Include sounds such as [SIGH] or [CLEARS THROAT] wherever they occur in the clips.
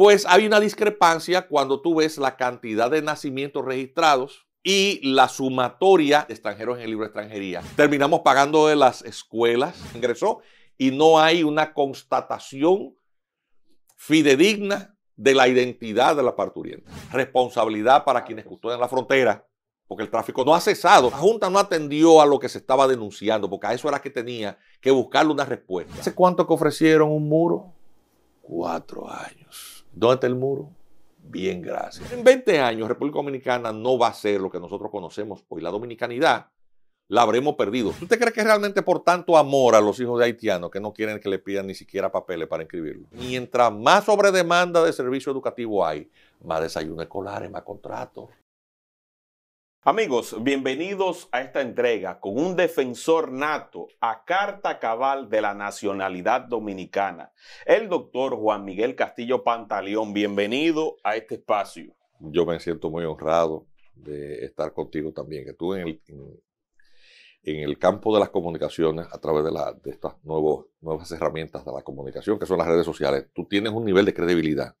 pues hay una discrepancia cuando tú ves la cantidad de nacimientos registrados y la sumatoria de extranjeros en el libro de extranjería. Terminamos pagando de las escuelas, ingresó, y no hay una constatación fidedigna de la identidad de la parturienta. Responsabilidad para quienes custodian la frontera, porque el tráfico no ha cesado. La Junta no atendió a lo que se estaba denunciando, porque a eso era que tenía que buscarle una respuesta. ¿Hace cuánto que ofrecieron un muro? Cuatro años. ¿Dónde está el muro? Bien, gracias. En 20 años, República Dominicana no va a ser lo que nosotros conocemos hoy. La dominicanidad la habremos perdido. ¿Usted cree que realmente por tanto amor a los hijos de haitianos que no quieren que le pidan ni siquiera papeles para inscribirlo? Mientras más sobredemanda de servicio educativo hay, más desayunos escolares, más contratos. Amigos, bienvenidos a esta entrega con un defensor nato a carta cabal de la nacionalidad dominicana, el doctor Juan Miguel Castillo Pantaleón. Bienvenido a este espacio. Yo me siento muy honrado de estar contigo también, que tú en el, en, el campo de las comunicaciones, a través de, las de estas nuevos, nuevas herramientas de la comunicación, que son las redes sociales, tú tienes un nivel de credibilidad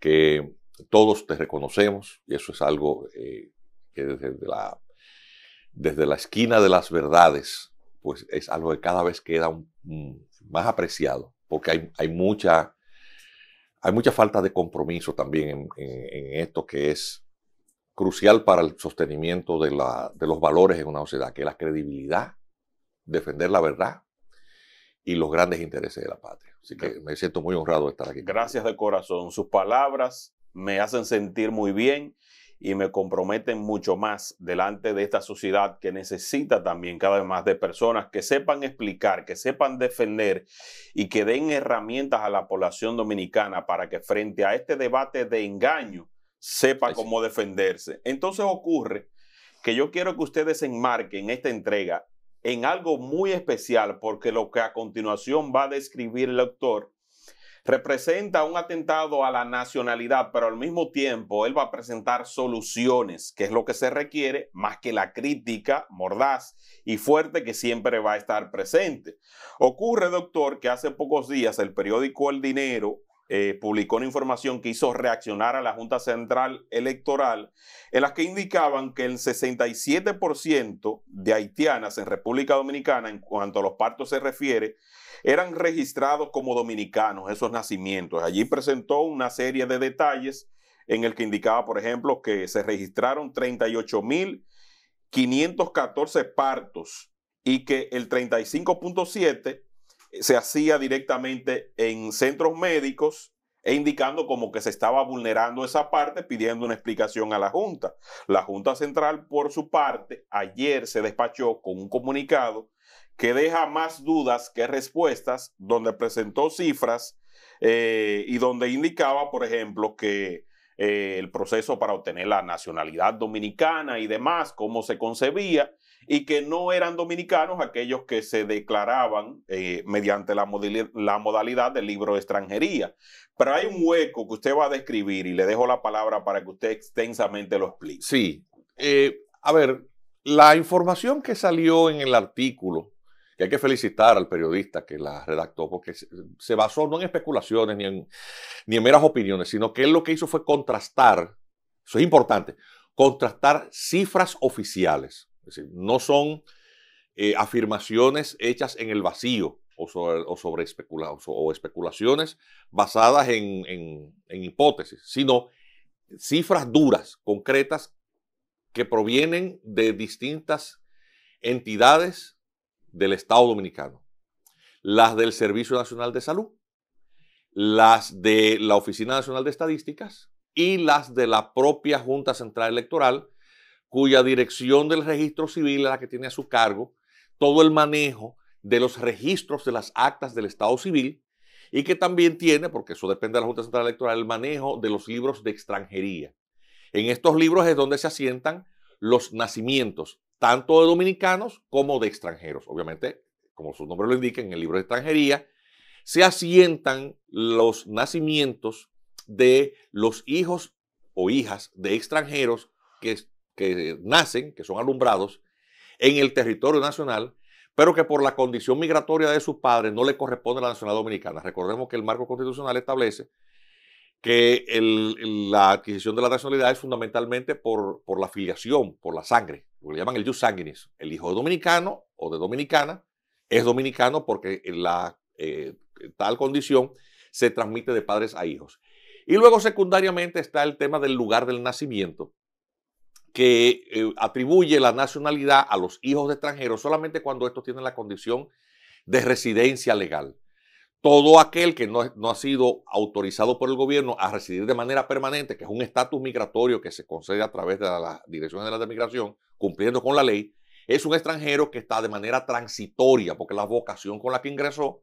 que todos te reconocemos y eso es algo... Eh, que desde la, desde la esquina de las verdades, pues es algo que cada vez queda mm, más apreciado, porque hay, hay, mucha, hay mucha falta de compromiso también en, esto que es crucial para el sostenimiento de, la, de los valores en una sociedad, que es la credibilidad, defender la verdad y los grandes intereses de la patria. Así que me siento muy honrado de estar aquí. Gracias de corazón. Sus palabras me hacen sentir muy bien y me comprometen mucho más delante de esta sociedad que necesita también cada vez más de personas que sepan explicar, que sepan defender y que den herramientas a la población dominicana para que frente a este debate de engaño sepa cómo defenderse. Entonces ocurre que yo quiero que ustedes enmarquen esta entrega en algo muy especial porque lo que a continuación va a describir el autor representa un atentado a la nacionalidad, pero al mismo tiempo él va a presentar soluciones, que es lo que se requiere, más que la crítica mordaz y fuerte que siempre va a estar presente. Ocurre, doctor, que hace pocos días el periódico El Dinero eh, publicó una información que hizo reaccionar a la Junta Central Electoral, en las que indicaban que el 67% de haitianas en República Dominicana, en cuanto a los partos se refiere, eran registrados como dominicanos, esos nacimientos. Allí presentó una serie de detalles en el que indicaba, por ejemplo, que se registraron 38.514 partos y que el 35.7 se hacía directamente en centros médicos e indicando como que se estaba vulnerando esa parte, pidiendo una explicación a la Junta. La Junta Central, por su parte, ayer se despachó con un comunicado que deja más dudas que respuestas, donde presentó cifras eh, y donde indicaba, por ejemplo, que eh, el proceso para obtener la nacionalidad dominicana y demás, cómo se concebía, y que no eran dominicanos aquellos que se declaraban eh, mediante la, modalidad del libro de extranjería. Pero hay un hueco que usted va a describir y le dejo la palabra para que usted extensamente lo explique. Sí. Eh, a ver, la información que salió en el artículo, que hay que felicitar al periodista que la redactó, porque se basó no en especulaciones ni en, ni en meras opiniones, sino que él lo que hizo fue contrastar, eso es importante, contrastar cifras oficiales decir, no son eh, afirmaciones hechas en el vacío o especulaciones basadas en hipótesis, sino cifras duras, concretas, que provienen de distintas entidades del Estado dominicano. Las del Servicio Nacional de Salud, las de la Oficina Nacional de Estadísticas y las de la propia Junta Central Electoral, cuya dirección del registro civil es la que tiene a su cargo todo el manejo de los registros de las actas del Estado civil y que también tiene, porque eso depende de la Junta Central Electoral, el manejo de los libros de extranjería. En estos libros es donde se asientan los nacimientos, tanto de dominicanos como de extranjeros. Obviamente, como su nombre lo indica, en el libro de extranjería se asientan los nacimientos de los hijos o hijas de extranjeros que que nacen, que son alumbrados, en el territorio nacional, pero que por la condición migratoria de sus padres no le corresponde a la nacionalidad dominicana. Recordemos que el marco constitucional establece que la adquisición de la nacionalidad es fundamentalmente por, la filiación, por la sangre, lo que le llaman el jus sanguinis. El hijo dominicano o de dominicana es dominicano porque en la eh, tal condición se transmite de padres a hijos. Y luego secundariamente está el tema del lugar del nacimiento, que eh, atribuye la nacionalidad a los hijos de extranjeros solamente cuando estos tienen la condición de residencia legal. Todo aquel que no, no ha sido autorizado por el gobierno a residir de manera permanente, que es un estatus migratorio que se concede a través de las la direcciones de la de migración, cumpliendo con la ley, es un extranjero que está de manera transitoria, porque la vocación con la que ingresó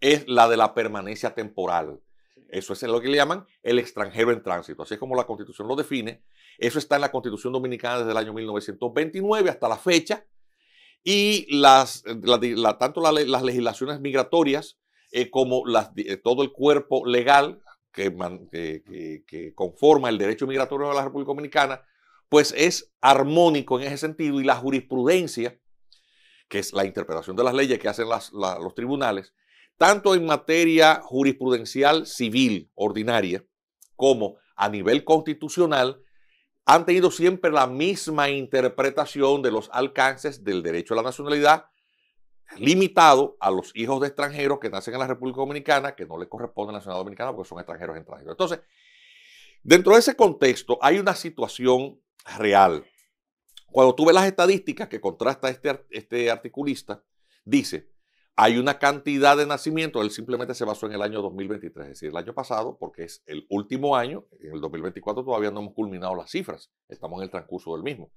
es la de la permanencia temporal. Eso es lo que le llaman el extranjero en tránsito. Así es como la Constitución lo define. Eso está en la Constitución Dominicana desde el año 1929 hasta la fecha. Y las, eh, tanto las legislaciones migratorias eh, como eh, todo el cuerpo legal que, conforma el derecho migratorio de la República Dominicana, pues es armónico en ese sentido y la jurisprudencia, que es la interpretación de las leyes que hacen los tribunales, tanto en materia jurisprudencial civil ordinaria como a nivel constitucional, han tenido siempre la misma interpretación de los alcances del derecho a la nacionalidad, limitado a los hijos de extranjeros que nacen en la República Dominicana, que no le corresponde a la nacionalidad dominicana porque son extranjeros en tránsito. Entonces, dentro de ese contexto hay una situación real. Cuando tú ves las estadísticas que contrasta este, este articulista, dice, hay una cantidad de nacimientos, él simplemente se basó en el año 2023, es decir, el año pasado, porque es el último año, en el 2024 todavía no hemos culminado las cifras, estamos en el transcurso del mismo.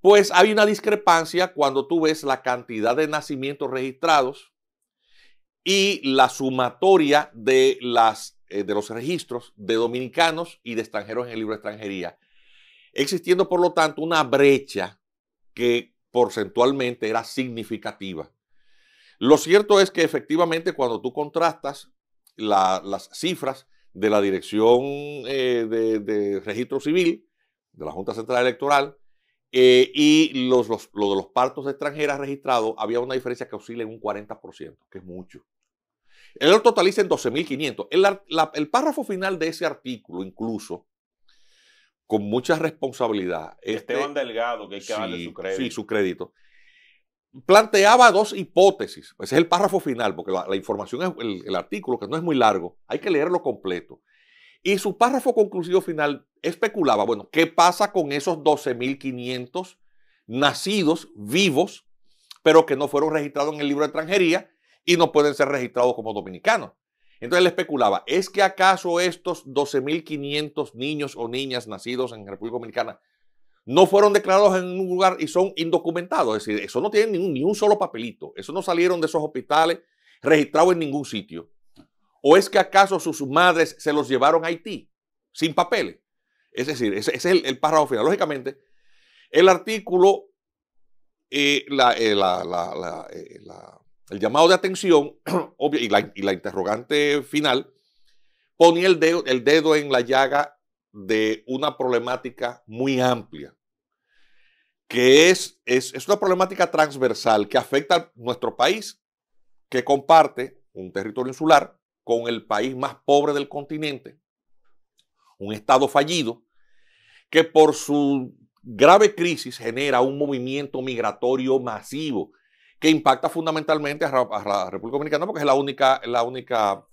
Pues hay una discrepancia cuando tú ves la cantidad de nacimientos registrados y la sumatoria de, las, eh, de los registros de dominicanos y de extranjeros en el libro de extranjería, existiendo por lo tanto una brecha que porcentualmente era significativa lo cierto es que efectivamente cuando tú contrastas las cifras de la Dirección eh, de, Registro Civil, de la Junta Central Electoral, eh, y los, lo de los partos extranjeros registrados, había una diferencia que oscila en un 40%, que es mucho. El totaliza en 12.500. El, el párrafo final de ese artículo, incluso, con mucha responsabilidad. Este Esteban Delgado, que hay que darle su crédito. Sí, su crédito planteaba dos hipótesis. Ese es el párrafo final, porque la, información, es, el, el, artículo, que no es muy largo, hay que leerlo completo. Y su párrafo conclusivo final especulaba, bueno, ¿qué pasa con esos 12.500 nacidos vivos, pero que no fueron registrados en el libro de extranjería y no pueden ser registrados como dominicanos? Entonces él especulaba, ¿es que acaso estos 12.500 niños o niñas nacidos en República Dominicana no fueron declarados en ningún lugar y son indocumentados. Es decir, eso no tiene ni un, solo papelito. Eso no salieron de esos hospitales registrados en ningún sitio. ¿O es que acaso sus madres se los llevaron a Haití sin papeles? Es decir, ese, es el, párrafo final. Lógicamente, el artículo, eh, eh, eh, el llamado de atención [CLEARS THROAT] y, la, interrogante final ponía el dedo en la llaga de una problemática muy amplia, que es, es, una problemática transversal que afecta a nuestro país, que comparte un territorio insular con el país más pobre del continente, un estado fallido, que por su grave crisis genera un movimiento migratorio masivo que impacta fundamentalmente a, la República Dominicana porque es la única, la única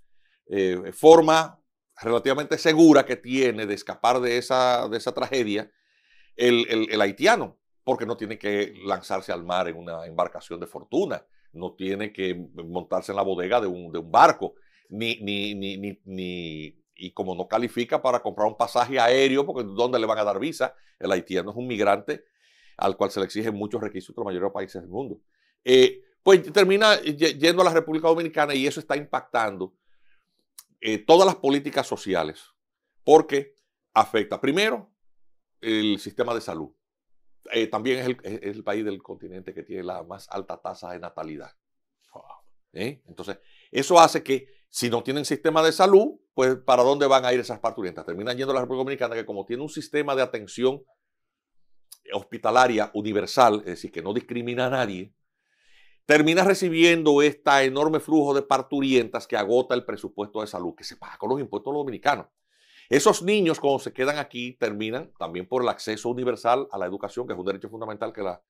eh, forma relativamente segura que tiene de escapar de esa, de esa tragedia el, haitiano, porque no tiene que lanzarse al mar en una embarcación de fortuna, no tiene que montarse en la bodega de un, barco, ni, y como no califica para comprar un pasaje aéreo, porque ¿dónde le van a dar visa? El haitiano es un migrante al cual se le exigen muchos requisitos en la mayoría países del mundo. Eh, pues termina yendo a la República Dominicana y eso está impactando eh, todas las políticas sociales, porque afecta primero el sistema de salud. Eh, también es el, país del continente que tiene la más alta tasa de natalidad. ¿Eh? Entonces, eso hace que si no tienen sistema de salud, pues ¿para dónde van a ir esas parturientas? Terminan yendo a la República Dominicana, que como tiene un sistema de atención hospitalaria universal, es decir, que no discrimina a nadie, termina recibiendo este enorme flujo de parturientas que agota el presupuesto de salud que se paga con los impuestos dominicanos. Esos niños cuando se quedan aquí terminan también por el acceso universal a la educación, que es un derecho fundamental que la,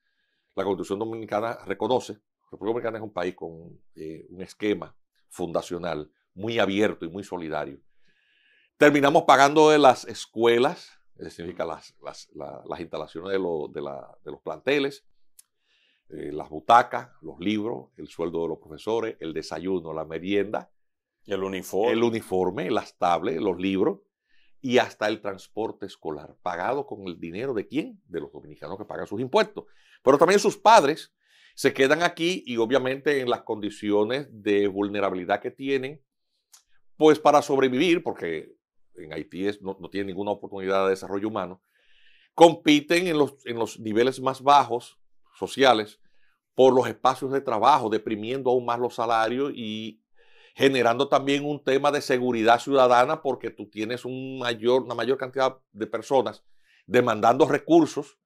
la Constitución Dominicana reconoce. La República Dominicana es un país con eh, un esquema fundacional muy abierto y muy solidario. Terminamos pagando de las escuelas, significa las, las, instalaciones de, de los planteles, eh, las butacas, los libros, el sueldo de los profesores, el desayuno, la merienda. El uniforme. El uniforme, las tablas, los libros y hasta el transporte escolar, pagado con el dinero de quién? De los dominicanos que pagan sus impuestos. Pero también sus padres se quedan aquí y obviamente en las condiciones de vulnerabilidad que tienen, pues para sobrevivir, porque en Haití no, tiene tienen ninguna oportunidad de desarrollo humano, compiten en los, en los niveles más bajos sociales, por los espacios de trabajo, deprimiendo aún más los salarios y generando también un tema de seguridad ciudadana porque tú tienes una mayor cantidad de personas demandando recursos.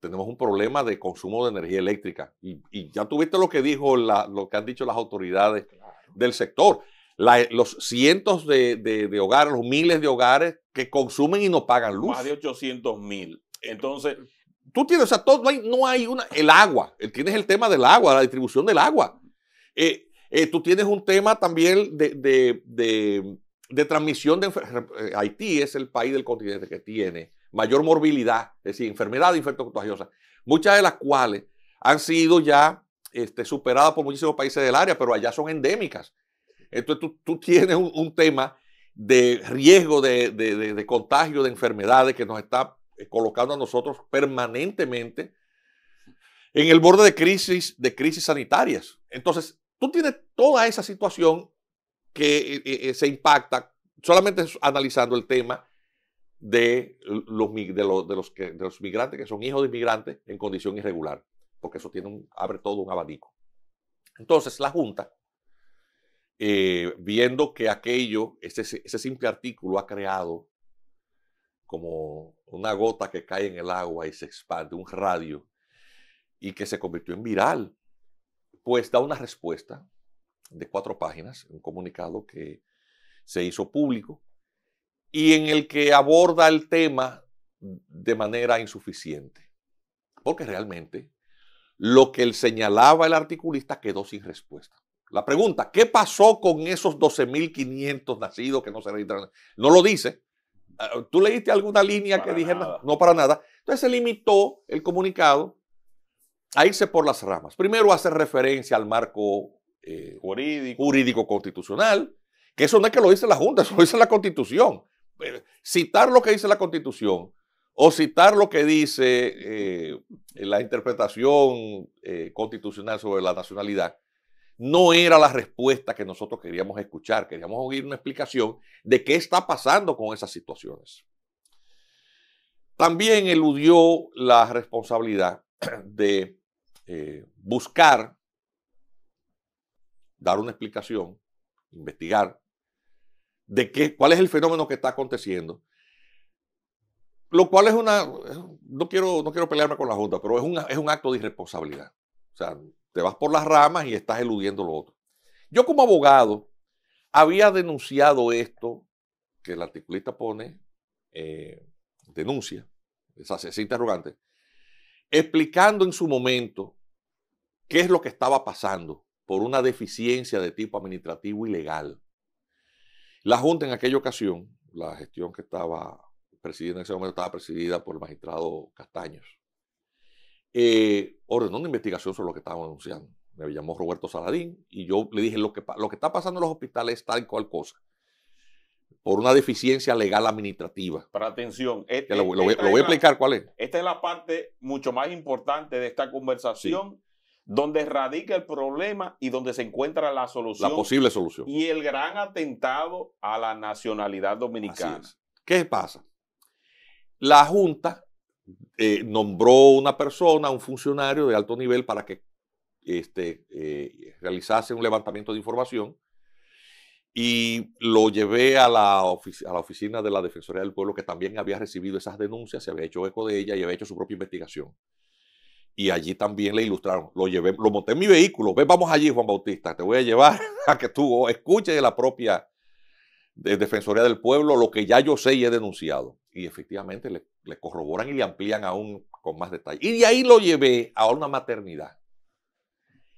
Tenemos un problema de consumo de energía eléctrica. Y, ya tuviste lo que dijo lo que han dicho las autoridades del sector. los cientos de, de hogares, los miles de hogares que consumen y no pagan luz. Más de 800 mil. Entonces, tú tienes, o sea, todo, no hay, no hay una, el agua, tienes el tema del agua, la distribución del agua. Eh, eh, tú tienes un tema también de, de, de, enfermedades. transmisión de eh, Haití es el país del continente que tiene mayor morbilidad, es decir, enfermedad de muchas de las cuales han sido ya este, superadas por muchísimos países del área, pero allá son endémicas. Entonces tú, tienes un, tema de riesgo de, de contagio de enfermedades que nos está eh, colocando a nosotros permanentemente en el borde de crisis, de crisis sanitarias. Entonces, tú tienes toda esa situación que eh, eh, se impacta solamente analizando el tema de los, de, los, migrantes que son hijos de inmigrantes en condición irregular, porque eso tiene abre todo un abanico. Entonces, la Junta, viendo que aquello, ese, ese simple artículo ha creado como una gota que cae en el agua y se expande, un radio, y que se convirtió en viral, pues da una respuesta de cuatro páginas, un comunicado que se hizo público y en el que aborda el tema de manera insuficiente, porque realmente lo que él señalaba el articulista quedó sin respuesta. La pregunta, ¿qué pasó con esos 12.500 nacidos que no se registraron? No lo dice, Ah, ¿Tú leíste alguna línea que dijera? No, para nada. Entonces se limitó el comunicado a irse por las ramas. Primero hace referencia al marco eh, jurídico. constitucional, que eso no es que lo dice la Junta, [LAUGHS] eso lo dice la Constitución. Eh, citar lo que dice la Constitución o citar lo que dice eh, la interpretación constitucional sobre la nacionalidad no era la respuesta que nosotros queríamos escuchar. Queríamos oír una explicación de qué está pasando con esas situaciones. También eludió la responsabilidad [CLEARS THROAT] de eh, buscar, dar una explicación, investigar de qué, cuál es el fenómeno que está aconteciendo. Lo cual es una, no quiero, no quiero pelearme con la Junta, pero es, es un acto de irresponsabilidad. O sea, te vas por las ramas y estás eludiendo lo otro. Yo como abogado había denunciado esto que el articulista pone, eh, denuncia, es interrogante, explicando en su momento qué es lo que estaba pasando por una deficiencia de tipo administrativo y legal. La Junta en aquella ocasión, la gestión que estaba presidida en ese momento, estaba presidida por el magistrado Castaños. Eh, ordenó una investigación sobre lo que estaba anunciando. Me llamó Roberto Saladín y yo le dije, lo que, está pasando en los hospitales es tal cual cosa por una deficiencia legal administrativa. Para atención, e, lo, voy a explicar cuál es. Esta es la parte mucho más importante de esta conversación, donde radica el problema y donde se encuentra la solución. La posible solución. Y el gran atentado a la nacionalidad dominicana. ¿Qué pasa? La Junta eh, nombró una persona, un funcionario de alto nivel para que este, eh, realizase un levantamiento de información y lo llevé a la, a la, oficina de la Defensoría del Pueblo que también había recibido esas denuncias, se había hecho eco de ellas y había hecho su propia investigación. Y allí también le ilustraron, lo llevé, lo monté en mi vehículo, ve, vamos allí Juan Bautista, te voy a llevar [LAUGHS] a que tú escuches la propia de Defensoría del Pueblo lo que ya yo sé y he denunciado. Y efectivamente le, corroboran y le amplían aún con más detalle. Y de ahí lo llevé a una maternidad.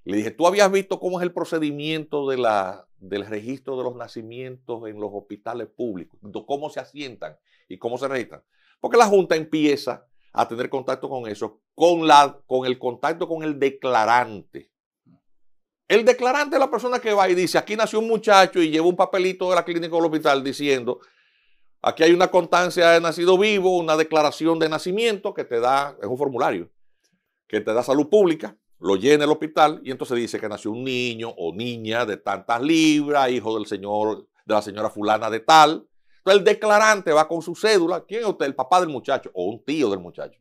Le dije, ¿tú habías visto cómo es el procedimiento de la, del registro de los nacimientos en los hospitales públicos? ¿Cómo se asientan y cómo se registran? Porque la Junta empieza a tener contacto con eso, con, la, con el contacto con el declarante. El declarante es la persona que va y dice, aquí nació un muchacho y lleva un papelito de la clínica o del hospital diciendo, aquí hay una constancia de nacido vivo, una declaración de nacimiento que te da, es un formulario, que te da salud pública, lo llena el hospital y entonces dice que nació un niño o niña de tantas libras, hijo del señor, de la señora fulana de tal. Entonces el declarante va con su cédula, ¿quién es usted? El papá del muchacho o un tío del muchacho,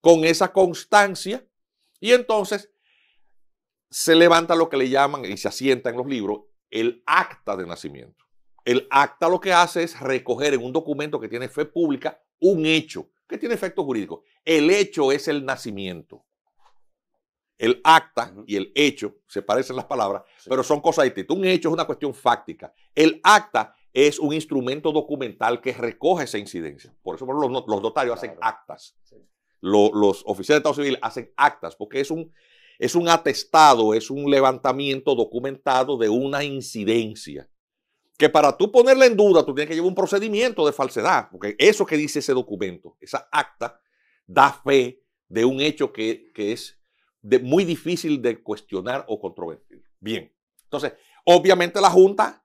con esa constancia y entonces se levanta lo que le llaman y se asienta en los libros el acta de nacimiento. El acta lo que hace es recoger en un documento que tiene fe pública un hecho que tiene efecto jurídico. El hecho es el nacimiento. El acta y el hecho se parecen las palabras, pero son cosas distintas. Un hecho es una cuestión fáctica. El acta es un instrumento documental que recoge esa incidencia. Por eso los, notarios hacen actas. los oficiales de Estado Civil hacen actas, porque es un, es un atestado, es un levantamiento documentado de una incidencia. Que para tú ponerla en duda, tú tienes que llevar un procedimiento de falsedad, porque eso que dice ese documento, esa acta, da fe de un hecho que, es muy difícil de cuestionar o controvertir. Bien, entonces, obviamente la Junta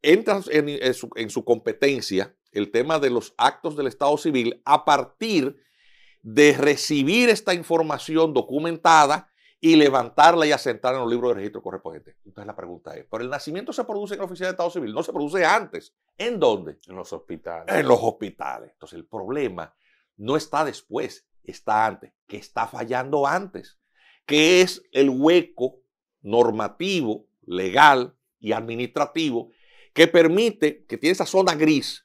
entra su, en su competencia el tema de los actos del Estado civil a partir de recibir esta información documentada y levantarla y asentarla en los libros de registro correspondiente. Entonces la pregunta es, por el nacimiento se produce en la oficina de Estado Civil? No se produce antes. ¿En dónde? En los hospitales. En los hospitales. Entonces el problema no está después, está antes. que está fallando antes? que es el hueco normativo, legal y administrativo que permite, que tiene esa zona gris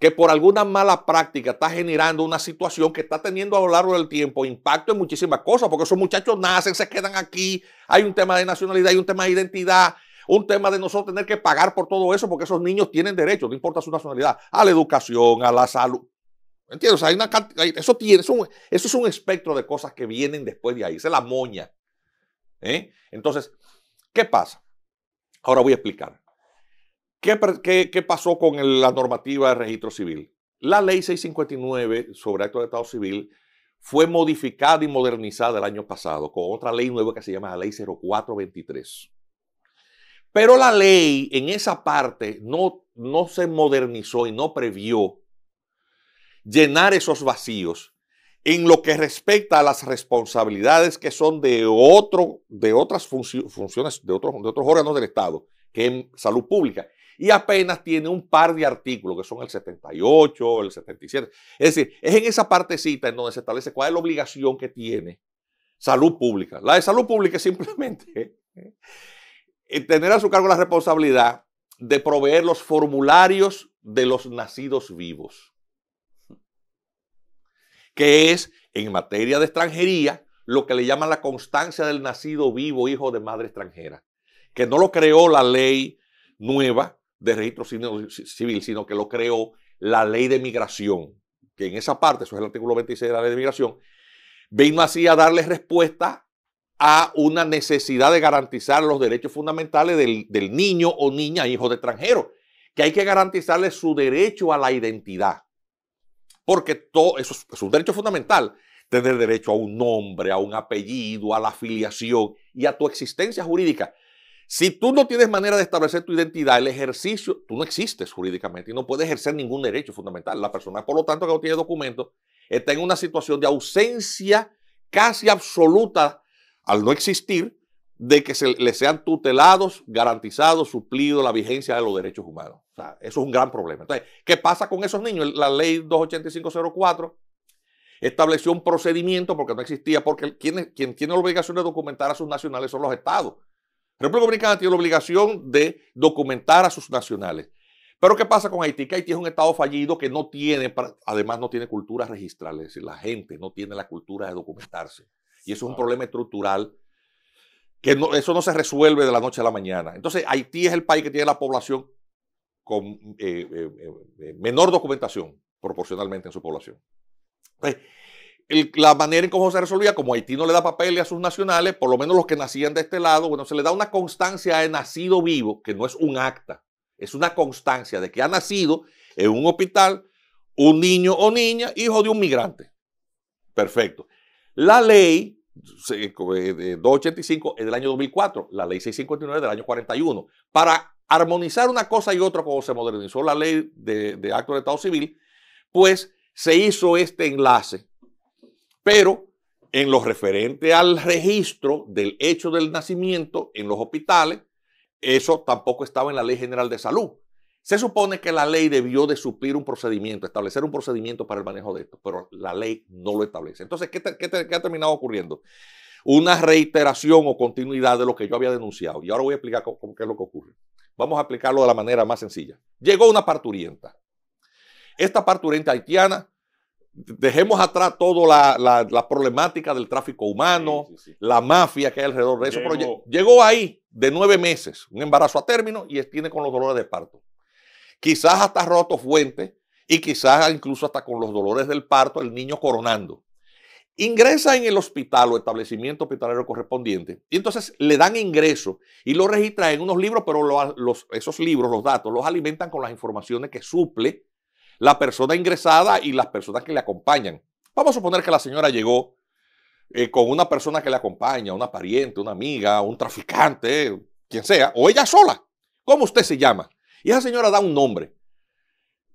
que por alguna mala práctica está generando una situación que está teniendo a lo largo del tiempo impacto en muchísimas cosas, porque esos muchachos nacen, se quedan aquí, hay un tema de nacionalidad, hay un tema de identidad, un tema de nosotros tener que pagar por todo eso, porque esos niños tienen derecho, no importa su nacionalidad, a la educación, a la salud. ¿Entiendes? hay eso, eso, es un espectro de cosas que vienen después de ahí, se la moña. ¿eh? Entonces, ¿qué pasa? Ahora voy a explicar. ¿Qué, pasó con la normativa de registro civil? La ley 659 sobre actos de Estado civil fue modificada y modernizada el año pasado con otra ley nueva que se llama la ley 0423. Pero la ley en esa parte no, no se modernizó y no previó llenar esos vacíos en lo que respecta a las responsabilidades que son de, otro, de otras funciones, de otros, de otros órganos del Estado, que es salud pública y apenas tiene un par de artículos, que son el 78, el 77. Es decir, es en esa partecita en donde se establece cuál es la obligación que tiene salud pública. La de salud pública es simplemente ¿eh? Eh, tener a su cargo la responsabilidad de proveer los formularios de los nacidos vivos, que es en materia de extranjería lo que le llaman la constancia del nacido vivo hijo de madre extranjera, que no lo creó la ley nueva de registro civil, sino que lo creó la ley de migración, que en esa parte, eso es el artículo 26 de la ley de migración, vino así a darle respuesta a una necesidad de garantizar los derechos fundamentales del, del niño o niña, hijo de extranjero, que hay que garantizarle su derecho a la identidad, porque todo eso es un derecho fundamental, tener derecho a un nombre, a un apellido, a la afiliación y a tu existencia jurídica. Si tú no tienes manera de establecer tu identidad, el ejercicio, tú no existes jurídicamente y no puedes ejercer ningún derecho fundamental. La persona, por lo tanto, que no tiene documento, está en una situación de ausencia casi absoluta al no existir de que se le sean tutelados, garantizados, suplidos la vigencia de los derechos humanos. O sea, eso es un gran problema. Entonces, ¿qué pasa con esos niños? La ley 28504 estableció un procedimiento porque no existía, porque quien tiene la obligación de documentar a sus nacionales son los estados. República Dominicana tiene la obligación de documentar a sus nacionales. Pero ¿qué pasa con Haití? Que Haití es un estado fallido que no tiene, además no tiene cultura registrales. la gente no tiene la cultura de documentarse. Y eso es un problema estructural que no, eso no se resuelve de la noche a la mañana. Entonces, Haití es el país que tiene la población con eh, eh, eh, menor documentación proporcionalmente en su población. Entonces, la manera en cómo se resolvía, como Haití no le da papel a sus nacionales, por lo menos los que nacían de este lado, bueno, se le da una constancia de nacido vivo, que no es un acta, es una constancia de que ha nacido en un hospital un niño o niña, hijo de un migrante. Perfecto. La ley 285 eh, eh, es del año 2004, la ley 659 del año 41. Para armonizar una cosa y otra, como se modernizó la ley de, de acto de Estado civil, pues se hizo este enlace pero en lo referente al registro del hecho del nacimiento en los hospitales, eso tampoco estaba en la Ley General de Salud. Se supone que la ley debió de suplir un procedimiento, establecer un procedimiento para el manejo de esto, pero la ley no lo establece. Entonces, ¿qué, ha terminado ocurriendo? Una reiteración o continuidad de lo que yo había denunciado. Y ahora voy a explicar cómo, qué es lo que ocurre. Vamos a explicarlo de la manera más sencilla. Llegó una parturienta. Esta parturienta haitiana dejemos atrás toda la, problemática del tráfico humano, la mafia que hay alrededor de eso. Llegó. Pero llegó ahí de nueve meses, un embarazo a término y tiene con los dolores de parto. Quizás hasta roto fuente y quizás incluso hasta con los dolores del parto el niño coronando. Ingresa en el hospital o establecimiento hospitalario correspondiente y entonces le dan ingreso y lo registran en unos libros, pero los, esos libros, los datos, los alimentan con las informaciones que suple la persona ingresada y las personas que le acompañan. Vamos a suponer que la señora llegó eh, con una persona que le acompaña, una pariente, una amiga, un traficante, quien sea, o ella sola, ¿Cómo usted se llama. Y esa señora da un nombre.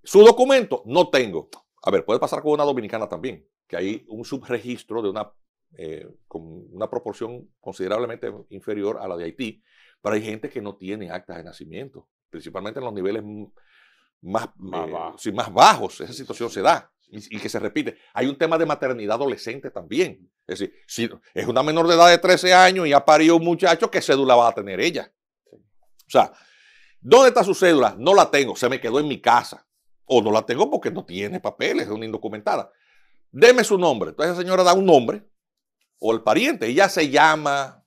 Su documento, no tengo. A ver, puede pasar con una dominicana también, que hay un subregistro de una, eh, con una proporción considerablemente inferior a la de Haití, pero hay gente que no tiene actas de nacimiento, principalmente en los niveles más, eh, bajos. Esa situación se da y, que se repite. Hay un tema de maternidad adolescente también. Es decir, si es una menor de edad de 13 años y ha parido un muchacho, ¿qué cédula va a tener ella? O sea, ¿dónde está su cédula? No la tengo, se me quedó en mi casa. O no la tengo porque no tiene papeles, es una indocumentada. Deme su nombre. Entonces esa señora da un nombre o el pariente. Ella se llama,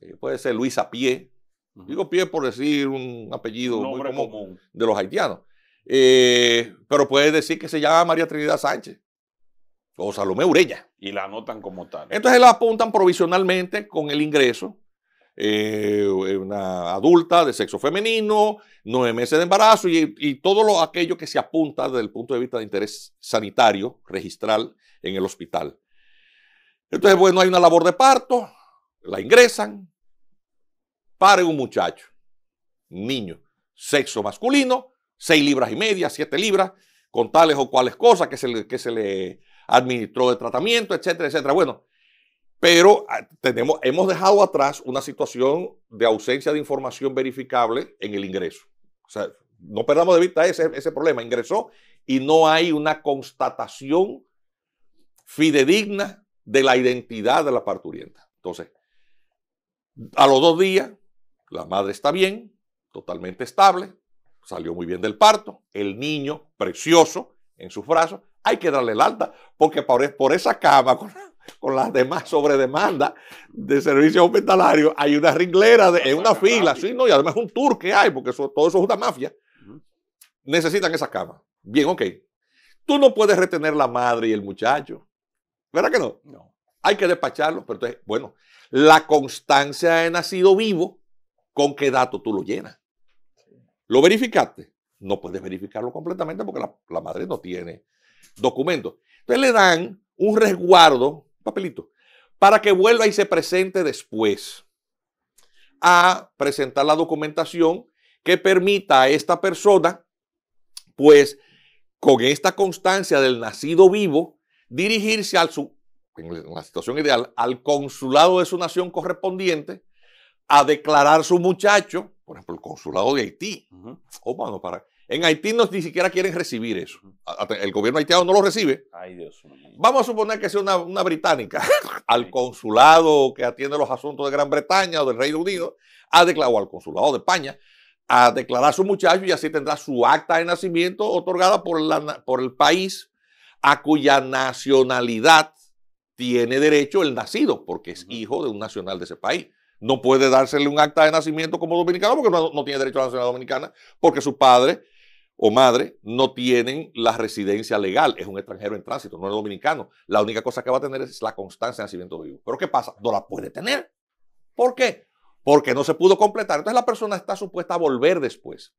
eh, puede ser Luisa Pie, Digo pie por decir un apellido muy común, de los haitianos. Eh, pero puedes decir que se llama María Trinidad Sánchez o Salomé Ureña. Y la anotan como tal. Entonces la apuntan provisionalmente con el ingreso. Eh, eh, una adulta de sexo femenino, nueve meses de embarazo y, todo aquello que se apunta desde el punto de vista de interés sanitario, registral, en el hospital. Entonces, bueno, hay una labor de parto, la ingresan, Pare un muchacho, niño, sexo masculino, seis libras y media, siete libras, con tales o cuales cosas que se le, que se le administró de tratamiento, etcétera, etcétera. Bueno, pero ah, tenemos, hemos dejado atrás una situación de ausencia de información verificable en el ingreso. O sea, no perdamos de vista ese, ese problema. Ingresó y no hay una constatación fidedigna de la identidad de la parturienta. Entonces, a los dos días la madre está bien, totalmente estable, salió muy bien del parto, el niño precioso en sus brazos, hay que darle el alta, porque por, e, por esa cama con, con las demás sobredemandas de servicios hospitalarios hay una ringlera, de, una fila, sí, no, y además un tour que hay, porque todo eso es una mafia. Necesitan esa cama. Bien, ok. Tú no puedes retener la madre y el muchacho. ¿Verdad que no? No. Hay que despacharlo, pero entonces, bueno, la constancia de nacido vivo ¿Con qué dato tú lo llenas? ¿Lo verificaste? No puedes verificarlo completamente porque la, madre no tiene documento. Entonces le dan un resguardo, papelito, para que vuelva y se presente después a presentar la documentación que permita a esta persona, pues con esta constancia del nacido vivo, dirigirse al su, en la situación ideal, al consulado de su nación correspondiente a declarar su muchacho, por ejemplo, el consulado de Haití. para... En Haití no, ni siquiera quieren recibir eso. El gobierno haitiano no lo recibe. Dios Vamos a suponer que sea una, británica [LAUGHS] al consulado que atiende los asuntos de Gran Bretaña o del Reino Unido, o al consulado de España, a declarar su muchacho y así tendrá su acta de nacimiento otorgada por, la, por el país a cuya nacionalidad tiene derecho el nacido, porque es hijo de un nacional de ese país no puede dársele un acta de nacimiento como dominicano porque no, tiene derecho a la nacionalidad dominicana, porque su padre o madre no tienen la residencia legal, es un extranjero en tránsito, no es dominicano. La única cosa que va a tener es la constancia de nacimiento vivo. Pero ¿qué pasa? No la puede tener. ¿Por qué? Porque no se pudo completar. Entonces la persona está supuesta a volver después.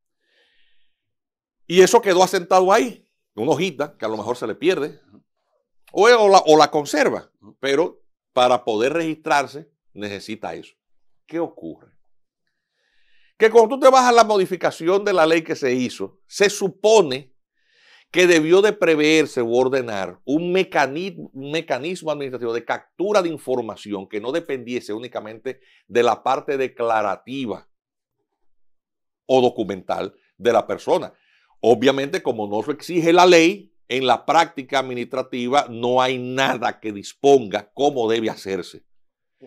Y eso quedó asentado ahí, una hojita que a lo mejor se le pierde, o la conserva, pero para poder registrarse necesita eso. ¿Qué ocurre? Que cuando tú te vas a la modificación de la ley que se hizo, se supone que debió de preverse o ordenar un mecanismo, administrativo de captura de información que no dependiese únicamente de la parte declarativa o documental de la persona. Obviamente, como no lo exige la ley, en la práctica administrativa no hay nada que disponga cómo debe hacerse.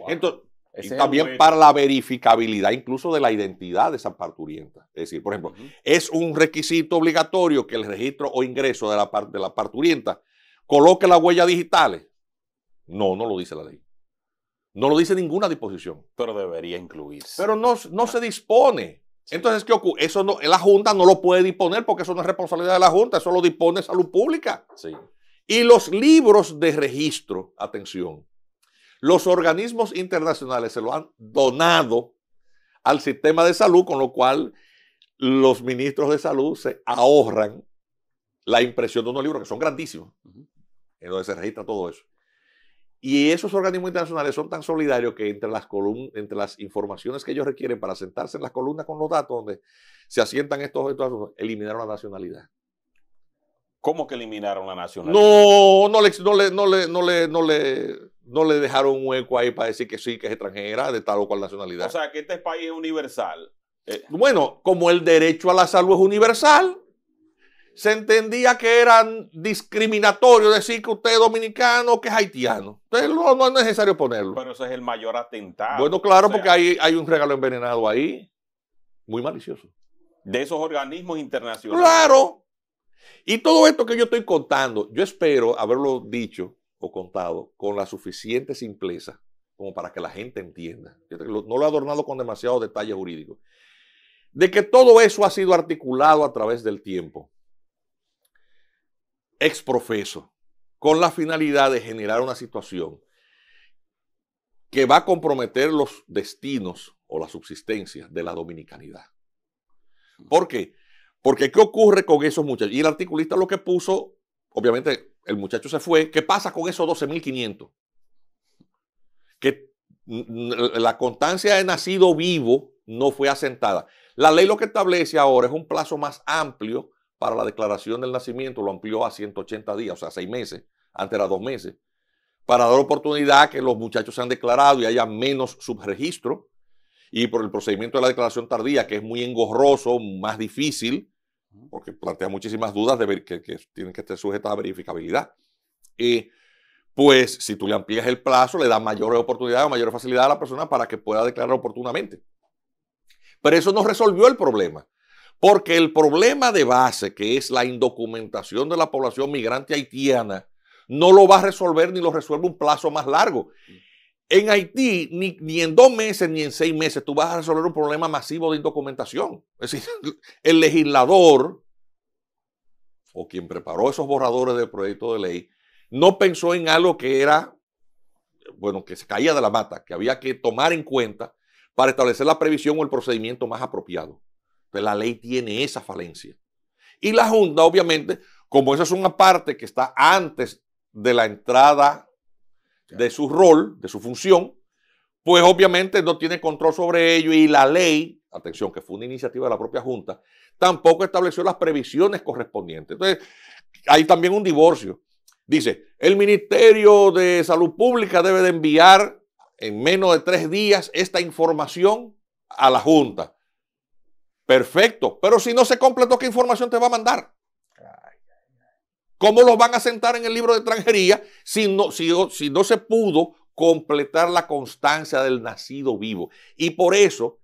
Entonces, y también para la verificabilidad incluso de la identidad de esa parturienta. Es decir, por ejemplo, es un requisito obligatorio que el registro o ingreso de la, parturienta coloque las huellas digitales. No, no lo dice la ley. No lo dice ninguna disposición. Pero debería incluirse. Pero no, se dispone. Entonces, ¿qué ocurre? Eso no, la Junta no lo puede disponer porque eso no es responsabilidad de la Junta, eso lo dispone Salud Pública. Sí. Y los libros de registro, atención, los organismos internacionales se lo han donado al sistema de salud, con lo cual los ministros de salud se ahorran la impresión de unos libros que son grandísimos, en donde se registra todo eso. Y esos organismos internacionales son tan solidarios que entre las, entre las informaciones que ellos requieren para sentarse en las columnas con los datos donde se asientan estos, datos, eliminaron la nacionalidad. ¿Cómo que eliminaron la nacionalidad? No, no no le, no le no le dejaron un hueco ahí para decir que sí, que es extranjera, de tal o cual nacionalidad. O sea, que este país es universal. Eh, bueno, como el derecho a la salud es universal, se entendía que era discriminatorio decir que usted es dominicano que es haitiano. Entonces no, es necesario ponerlo. Pero ese es el mayor atentado. Bueno, claro, porque hay un regalo envenenado ahí, muy malicioso. De esos organismos internacionales. Claro. Y todo esto que yo estoy contando, yo espero haberlo dicho o contado con la suficiente simpleza como para que la gente entienda. No lo he adornado con demasiados detalles jurídicos. De que todo eso ha sido articulado a través del tiempo, ex profeso, con la finalidad de generar una situación que va a comprometer los destinos o la subsistencia de la dominicanidad. ¿Por qué? Porque ¿qué ocurre con esos muchachos? Y el articulista lo que puso, obviamente el muchacho se fue. ¿Qué pasa con esos 12.500? Que la constancia de nacido vivo no fue asentada. La ley lo que establece ahora es un plazo más amplio para la declaración del nacimiento, lo amplió a 180 días, o sea, seis meses, antes era dos meses, para dar oportunidad a que los muchachos se han declarado y haya menos subregistro. Y por el procedimiento de la declaración tardía, que es muy engorroso, más difícil, porque plantea muchísimas dudas de ver que, tienen que estar sujetas a verificabilidad. Y pues si tú le amplías el plazo, le da mayor oportunidad o mayor facilidad a la persona para que pueda declarar oportunamente. Pero eso no resolvió el problema, porque el problema de base, que es la indocumentación de la población migrante haitiana, no lo va a resolver ni lo resuelve un plazo más largo. En Haití, ni, en dos meses ni en seis meses tú vas a resolver un problema masivo de indocumentación. Es decir, [LAUGHS] el legislador o quien preparó esos borradores del proyecto de ley no pensó en algo que era, bueno, que se caía de la mata, que había que tomar en cuenta para establecer la previsión o el procedimiento más apropiado. Entonces la ley tiene esa falencia. Y la Junta, obviamente, como esa es una parte que está antes de la entrada de su rol, de su función, pues obviamente no tiene control sobre ello y la ley, atención, que fue una iniciativa de la propia Junta, tampoco estableció las previsiones correspondientes. Entonces, hay también un divorcio. Dice, el Ministerio de Salud Pública debe de enviar en menos de tres días esta información a la Junta. Perfecto, pero si no se completó, ¿qué información te va a mandar? ¿Cómo los van a sentar en el libro de extranjería si no, se pudo completar la constancia del nacido vivo? Y por eso,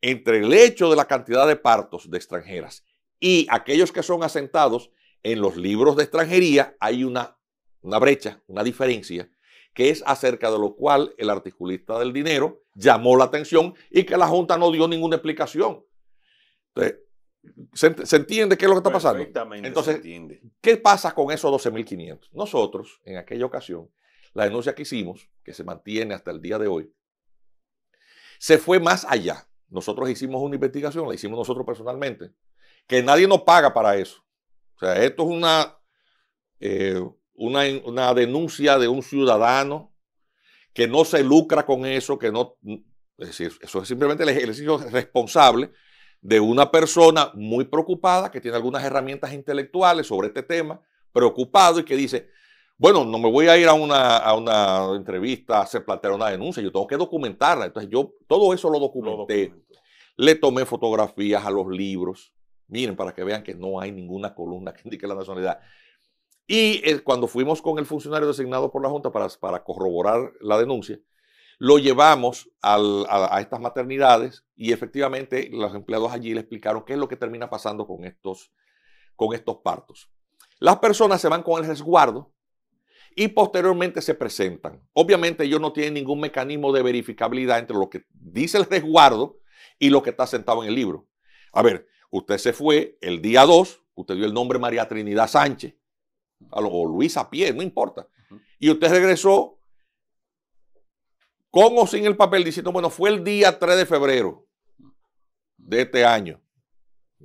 entre el hecho de la cantidad de partos de extranjeras y aquellos que son asentados en los libros de extranjería, hay una, una brecha, una diferencia, que es acerca de lo cual el articulista del dinero llamó la atención y que la Junta no dio ninguna explicación. Entonces, ¿Se, entiende qué es lo que está pasando? Entonces, entiende. ¿qué pasa con esos 12.500? Nosotros, en aquella ocasión, la denuncia que hicimos, que se mantiene hasta el día de hoy, se fue más allá. Nosotros hicimos una investigación, la hicimos nosotros personalmente, que nadie nos paga para eso. O sea, esto es una, eh, una, una denuncia de un ciudadano que no se lucra con eso, que no, es decir, eso es simplemente el ejercicio responsable de una persona muy preocupada que tiene algunas herramientas intelectuales sobre este tema, preocupado y que dice, bueno, no me voy a ir a una, a una entrevista a hacer plantear una denuncia, yo tengo que documentarla. Entonces yo todo eso lo documenté, le tomé fotografías a los libros, miren, para que vean que no hay ninguna columna que indique la nacionalidad. Y eh, cuando fuimos con el funcionario designado por la Junta para, para corroborar la denuncia, lo llevamos a, estas maternidades y efectivamente los empleados allí le explicaron qué es lo que termina pasando con estos, con estos partos. Las personas se van con el resguardo y posteriormente se presentan. Obviamente ellos no tienen ningún mecanismo de verificabilidad entre lo que dice el resguardo y lo que está sentado en el libro. A ver, usted se fue el día 2, usted dio el nombre María Trinidad Sánchez o Luisa Pie, no importa. Y usted regresó con o sin el papel, diciendo, bueno, fue el día 3 de febrero de este año.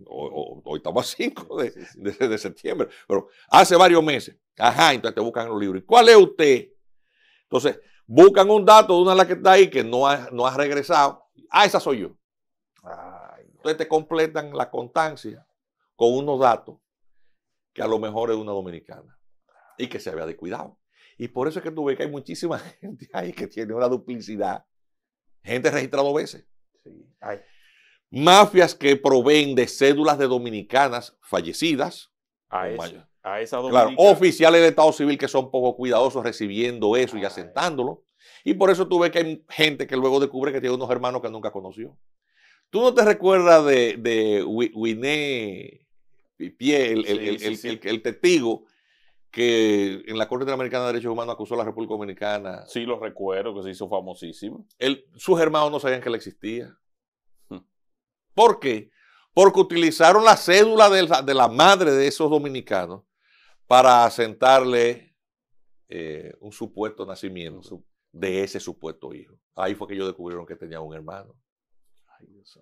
hoy estamos a 5 de, septiembre, pero hace varios meses. Ajá, entonces te buscan los libros. ¿Y cuál es usted? Entonces, buscan un dato de una de las que está ahí que no ha, no ha regresado. Ah, esa soy yo. Entonces te completan la constancia con unos datos que a lo mejor es una dominicana y que se había descuidado. Y por eso es que tú ves que hay muchísima [LAUGHS] gente ahí que tiene una duplicidad. Gente registrada dos veces. Sí, Mafias que proveen de cédulas de dominicanas fallecidas. A, a esa Claro, oficiales del Estado Civil que son poco cuidadosos recibiendo eso y asentándolo. Y por eso tú ves que hay gente que luego descubre que tiene unos hermanos que nunca conoció. ¿Tú no te recuerdas de, de Winé Pipié, el, el, testigo que en la Corte Interamericana de Derechos Humanos acusó a la República Dominicana. Sí, lo recuerdo, que se hizo famosísimo. sus hermanos no sabían que él existía. Hmm. ¿Por qué? Porque utilizaron la cédula de la, madre de esos dominicanos para asentarle eh, un supuesto nacimiento de ese supuesto hijo. Ahí fue que ellos descubrieron que tenía un hermano. Ay, Dios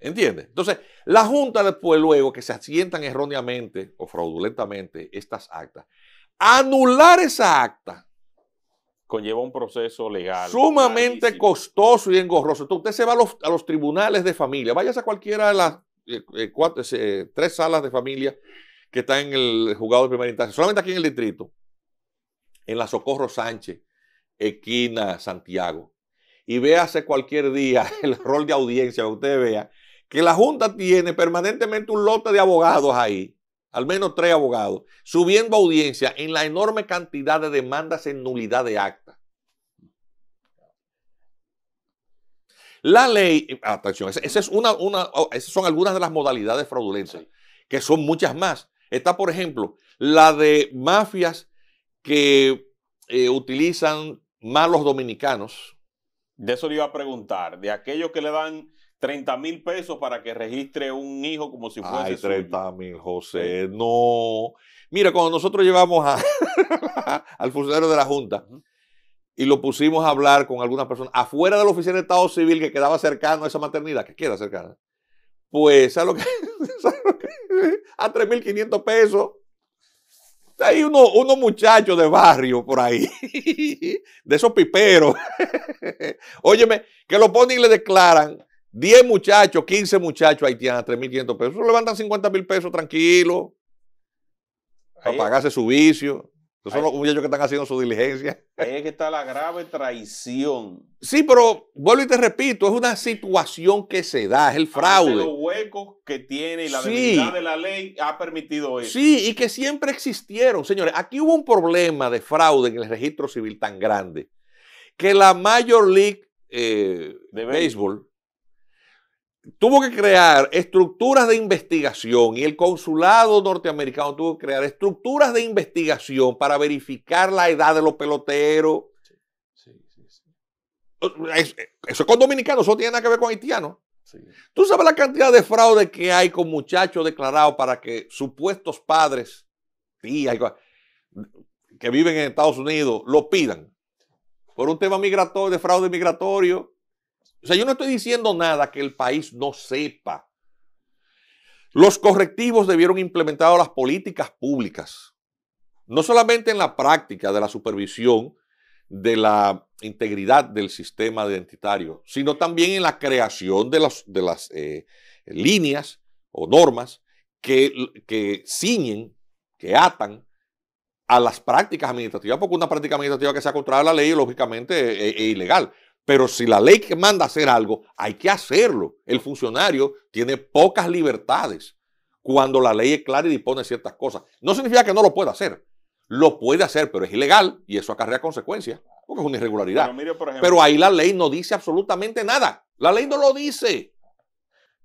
¿Entiendes? Entonces, la Junta después, luego que se asientan erróneamente o fraudulentamente estas actas, anular esa acta. Conlleva un proceso legal. Sumamente costoso y engorroso. Entonces, usted se va a los, tribunales de familia, váyase a cualquiera de las eh, eh, eh, tres salas de familia que están en el juzgado de primera instancia, solamente aquí en el distrito, en la Socorro Sánchez, Equina, Santiago. Y véase cualquier día [LAUGHS] el rol de audiencia que usted vea que la Junta tiene permanentemente un lote de abogados ahí, al menos tres abogados, subiendo audiencia en la enorme cantidad de demandas en nulidad de acta. La ley, atención, es oh, esas son algunas de las modalidades fraudulentas, que son muchas más. Está, por ejemplo, la de mafias que eh, utilizan malos dominicanos. De eso le iba a preguntar, de aquellos que le dan 30 mil pesos para que registre un hijo como si fuese. Ay, 30 mil, José. No. Mira, cuando nosotros llevamos [LAUGHS] al funcionario de la Junta y lo pusimos a hablar con alguna persona afuera de la oficina de Estado Civil que quedaba cercano a esa maternidad, que queda cercana, pues a [LAUGHS] lo que. A 3.500 pesos. Hay unos muchachos de barrio por ahí, [LAUGHS] de esos piperos. Óyeme, que lo ponen y le declaran 10 muchachos, 15 muchachos haitianos, 3.500 pesos. levantan 50 mil pesos tranquilo para pagarse su vicio. son los muchachos que están haciendo su diligencia. Ahí es que está la grave traición. Sí, pero vuelvo y te repito, es una situación que se da, es el fraude. los huecos que tiene y la debilidad de la ley ha permitido eso. Sí, y que siempre existieron. Señores, aquí hubo un problema de fraude en el registro civil tan grande que la Major League eh, de Béisbol tuvo que crear estructuras de investigación y el consulado norteamericano tuvo que crear estructuras de investigación para verificar la edad de los peloteros. eso, es con dominicanos, eso tiene nada que ver con haitianos. Tú sabes la cantidad de fraude que hay con muchachos declarados para que supuestos padres, tías, que viven en Estados Unidos, lo pidan por un tema migratorio, de fraude migratorio. O sea, yo no estoy diciendo nada que el país no sepa. Los correctivos debieron implementar las políticas públicas, no solamente en la práctica de la supervisión de la integridad del sistema identitario, sino también en la creación de, las eh, líneas o normas que, ciñen, que atan a las prácticas administrativas, porque una práctica administrativa que sea contra la ley, lógicamente, es, eh, es eh, ilegal. Pero si la ley que manda hacer algo, hay que hacerlo. El funcionario tiene pocas libertades cuando la ley es clara y dispone ciertas cosas. No significa que no lo pueda hacer. Lo puede hacer, pero es ilegal y eso acarrea consecuencias, porque es una irregularidad. Pero, pero ahí la ley no dice absolutamente nada. La ley no lo dice.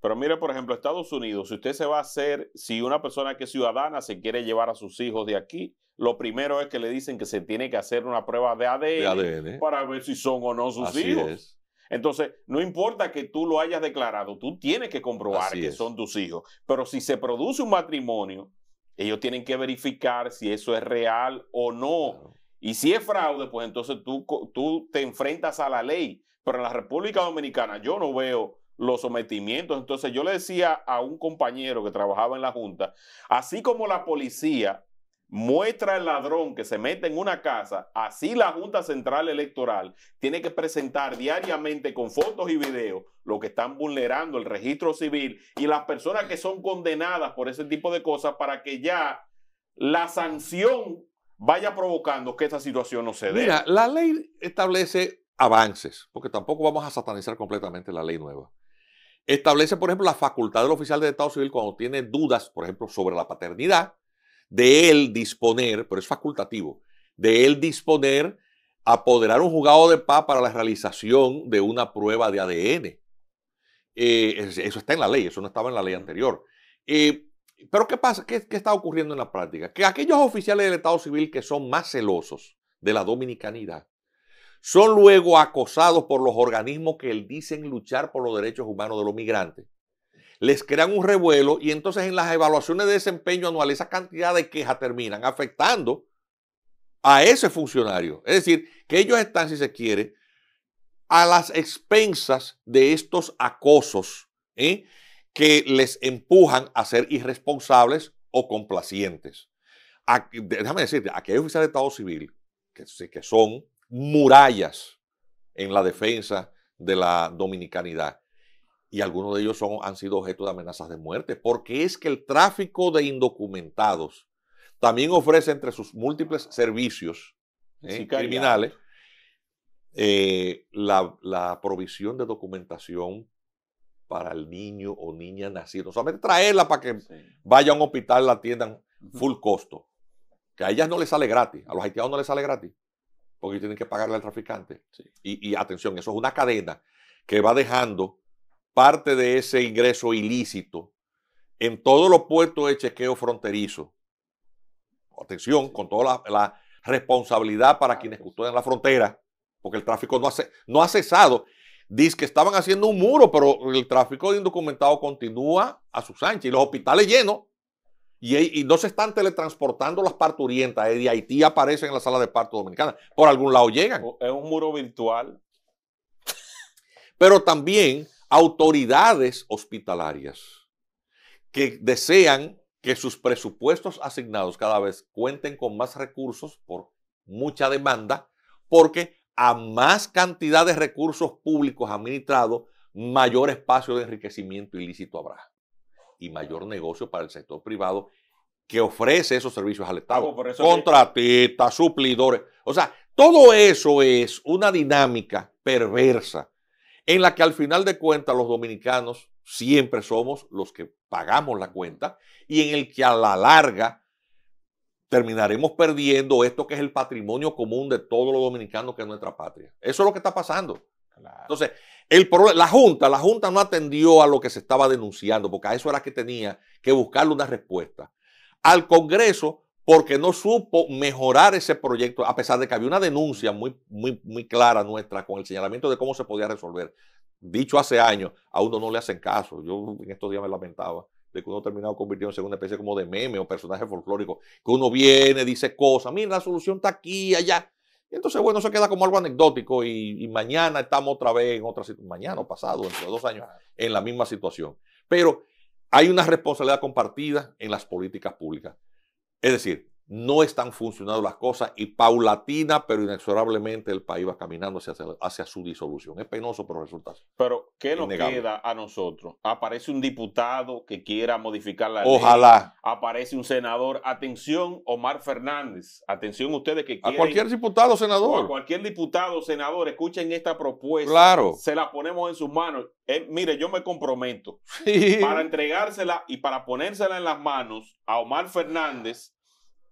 Pero mire, por ejemplo, Estados Unidos, si usted se va a hacer, si una persona que es ciudadana se quiere llevar a sus hijos de aquí, lo primero es que le dicen que se tiene que hacer una prueba de ADN, para ver si son o no sus hijos. Entonces, no importa que tú lo hayas declarado, tú tienes que comprobar que son tus hijos. Pero si se produce un matrimonio, ellos tienen que verificar si eso es real o no. Y si es fraude, pues entonces tú, tú te enfrentas a la ley. Pero en la República Dominicana yo no veo los sometimientos. Entonces yo le decía a un compañero que trabajaba en la Junta, así como la policía muestra al ladrón que se mete en una casa, así la Junta Central Electoral tiene que presentar diariamente con fotos y videos lo que están vulnerando el registro civil y las personas que son condenadas por ese tipo de cosas para que ya la sanción vaya provocando que esa situación no se dé. Mira, la ley establece avances, porque tampoco vamos a satanizar completamente la ley nueva. Establece, por ejemplo, la facultad del oficial de Estado Civil cuando tiene dudas, por ejemplo, sobre la paternidad, de él disponer, pero es facultativo, de él disponer apoderar un juzgado de paz para la realización de una prueba de ADN. Eh, eso está en la ley, eso no estaba en la ley anterior. Eh, pero ¿qué pasa? ¿Qué, ¿Qué, está ocurriendo en la práctica? Que aquellos oficiales del Estado Civil que son más celosos de la dominicanidad son luego acosados por los organismos que dicen luchar por los derechos humanos de los migrantes les crean un revuelo y entonces en las evaluaciones de desempeño anual esa cantidad de quejas terminan afectando a ese funcionario. Es decir, que ellos están, si se quiere, a las expensas de estos acosos ¿eh? que les empujan a ser irresponsables o complacientes. déjame decirte, aquí hay oficiales de Estado Civil que son murallas en la defensa de la dominicanidad y algunos de ellos son, han sido objeto de amenazas de muerte, porque es que el tráfico de indocumentados también ofrece entre sus múltiples servicios ¿eh? criminales eh, la, provisión de documentación para el niño o niña nacido. O solamente traerla para que vaya a un hospital, la atiendan full costo. Que a ellas no les sale gratis, a los haitianos no les sale gratis, porque tienen que pagarle al traficante. y, atención, eso es una cadena que va dejando parte de ese ingreso ilícito en todos los puertos de chequeo fronterizo. Atención, con toda la, responsabilidad para quienes custodian la frontera, porque el tráfico no ha, no ha cesado. Dice que estaban haciendo un muro, pero el tráfico de continúa a sus anchas y los hospitales llenos. Y, y, no se están teletransportando las parturientas. Eh, de Haití aparecen en la sala de parto dominicana. Por algún lado llegan. Es un muro virtual. Pero también autoridades hospitalarias que desean que sus presupuestos asignados cada vez cuenten con más recursos por mucha demanda, porque a más cantidad de recursos públicos administrados, mayor espacio de enriquecimiento ilícito habrá y mayor negocio para el sector privado que ofrece esos servicios al Estado. Contratistas, suplidores. O sea, todo eso es una dinámica perversa en la que al final de cuentas los dominicanos siempre somos los que pagamos la cuenta y en el que a la larga terminaremos perdiendo esto que es el patrimonio común de todos los dominicanos que es nuestra patria. Eso es lo que está pasando. Entonces, el la Junta, la Junta no atendió a lo que se estaba denunciando, porque a eso era que tenía que buscarle una respuesta. Al Congreso porque no supo mejorar ese proyecto, a pesar de que había una denuncia muy, muy, clara nuestra con el señalamiento de cómo se podía resolver. Dicho hace años, a uno no le hacen caso. Yo en estos días me lamentaba de que uno terminado convirtiéndose en una especie como de meme o personaje folclórico, que uno viene, dice cosas, mira, la solución está aquí, allá. Y entonces, bueno, eso queda como algo anecdótico y, mañana estamos otra vez en otra situación, mañana o pasado, entre dos años, en la misma situación. Pero hay una responsabilidad compartida en las políticas públicas. Es decir, no están funcionando las cosas y paulatina pero inexorablemente el país va caminando hacia, hacia su disolución. Es penoso, pero resulta así. Pero, ¿qué nos queda a nosotros? Aparece un diputado que quiera modificar la Ojalá. ley. Ojalá. Aparece un senador. Atención, Omar Fernández. Atención ustedes que quieren. A cualquier diputado senador. a cualquier diputado senador, escuchen esta propuesta. Claro. Se la ponemos en sus manos. Eh, mire, yo me comprometo [LAUGHS] para entregársela y para ponérsela en las manos a Omar Fernández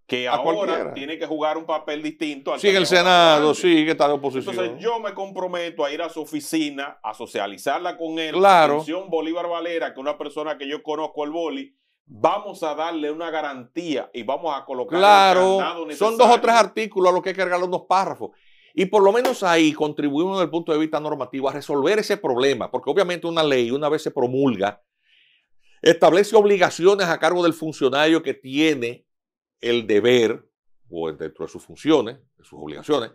que ahora tiene que jugar un papel distinto. Al sigue el Senado, sigue esta oposición. Entonces yo me comprometo a ir a su oficina, a socializarla con él. Claro. Bolívar Valera, que es una persona que yo conozco el boli, vamos a darle una garantía y vamos a colocar claro, Son dos o tres artículos a los que hay que cargar unos párrafos. Y por lo menos ahí contribuimos desde el punto de vista normativo a resolver ese problema, porque obviamente una ley, una vez se promulga, establece obligaciones a cargo del funcionario que tiene el deber, o dentro de sus funciones, de sus obligaciones,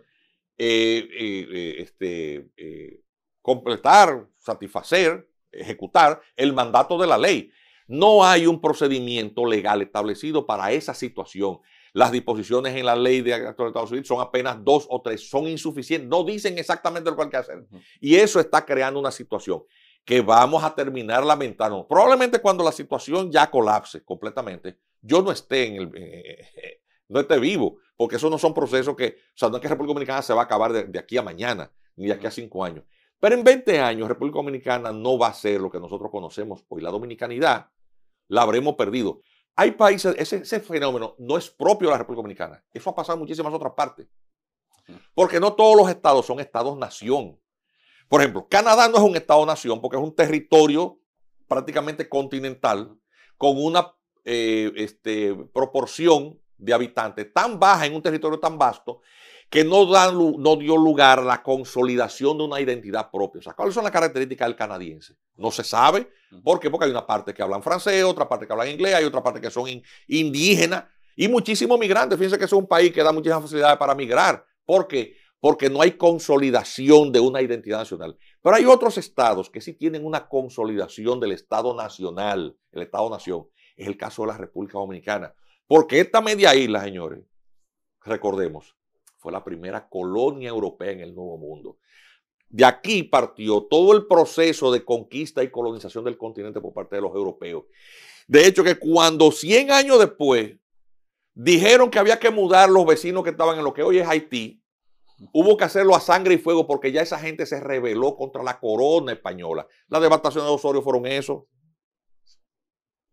eh, eh, eh, este, completar, satisfacer, ejecutar el mandato de la ley. No hay un procedimiento legal establecido para esa situación. Las disposiciones en la ley de Estados Unidos son apenas dos o tres, son insuficientes, no dicen exactamente lo que hay que hacer. Y eso está creando una situación que vamos a terminar lamentando, Probablemente cuando la situación ya colapse completamente, yo no esté en el, eh, eh, eh, no esté vivo, porque esos no son procesos que, o sea, no es que República Dominicana se va a acabar de, aquí a mañana, ni de aquí a cinco años. Pero en 20 años República Dominicana no va a ser lo que nosotros conocemos hoy. La dominicanidad la habremos perdido. Hay países, ese, ese, fenómeno no es propio de la República Dominicana. Eso ha pasado muchísimas otras partes. Porque no todos los estados son estados-nación. Por ejemplo, Canadá no es un estado-nación porque es un territorio prácticamente continental con una eh, este, proporción de habitantes tan baja en un territorio tan vasto que no, dan, no dio lugar a la consolidación de una identidad propia. O sea, ¿cuáles son las características del canadiense? No se sabe. ¿Por qué? Porque hay una parte que hablan francés, otra parte que hablan inglés, hay otra parte que son indígenas y muchísimos migrantes. Fíjense que es un país que da muchísimas facilidades para migrar. ¿Por qué? Porque no hay consolidación de una identidad nacional. Pero hay otros estados que sí tienen una consolidación del Estado nacional, el Estado-nación es el caso de la República Dominicana. Porque esta media isla, señores, recordemos, fue la primera colonia europea en el Nuevo Mundo. De aquí partió todo el proceso de conquista y colonización del continente por parte de los europeos. De hecho, que cuando 100 años después dijeron que había que mudar los vecinos que estaban en lo que hoy es Haití, hubo que hacerlo a sangre y fuego porque ya esa gente se rebeló contra la corona española. Las devastaciones de Osorio fueron eso.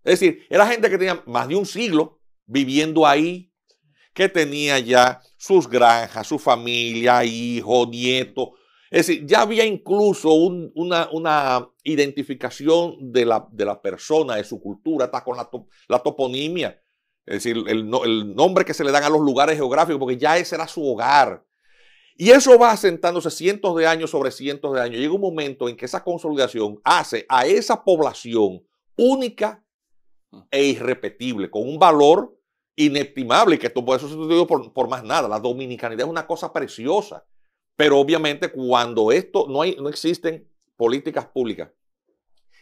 Es decir, era gente que tenía más de un siglo viviendo ahí, que tenía ya sus granjas, su familia, hijo, nieto. Es decir, ya había incluso una, identificación de la, persona, de su cultura, hasta con la, toponimia. Es decir, el, el, nombre que se le dan a los lugares geográficos, porque ya ese era su hogar. Y eso va asentándose cientos de años sobre cientos de años. Llega un momento en que esa consolidación hace a esa población única e irrepetible, con un valor inestimable que esto puede ser sustituido por, más nada. La dominicanidad es una cosa preciosa, pero obviamente cuando esto no, hay, no existen políticas públicas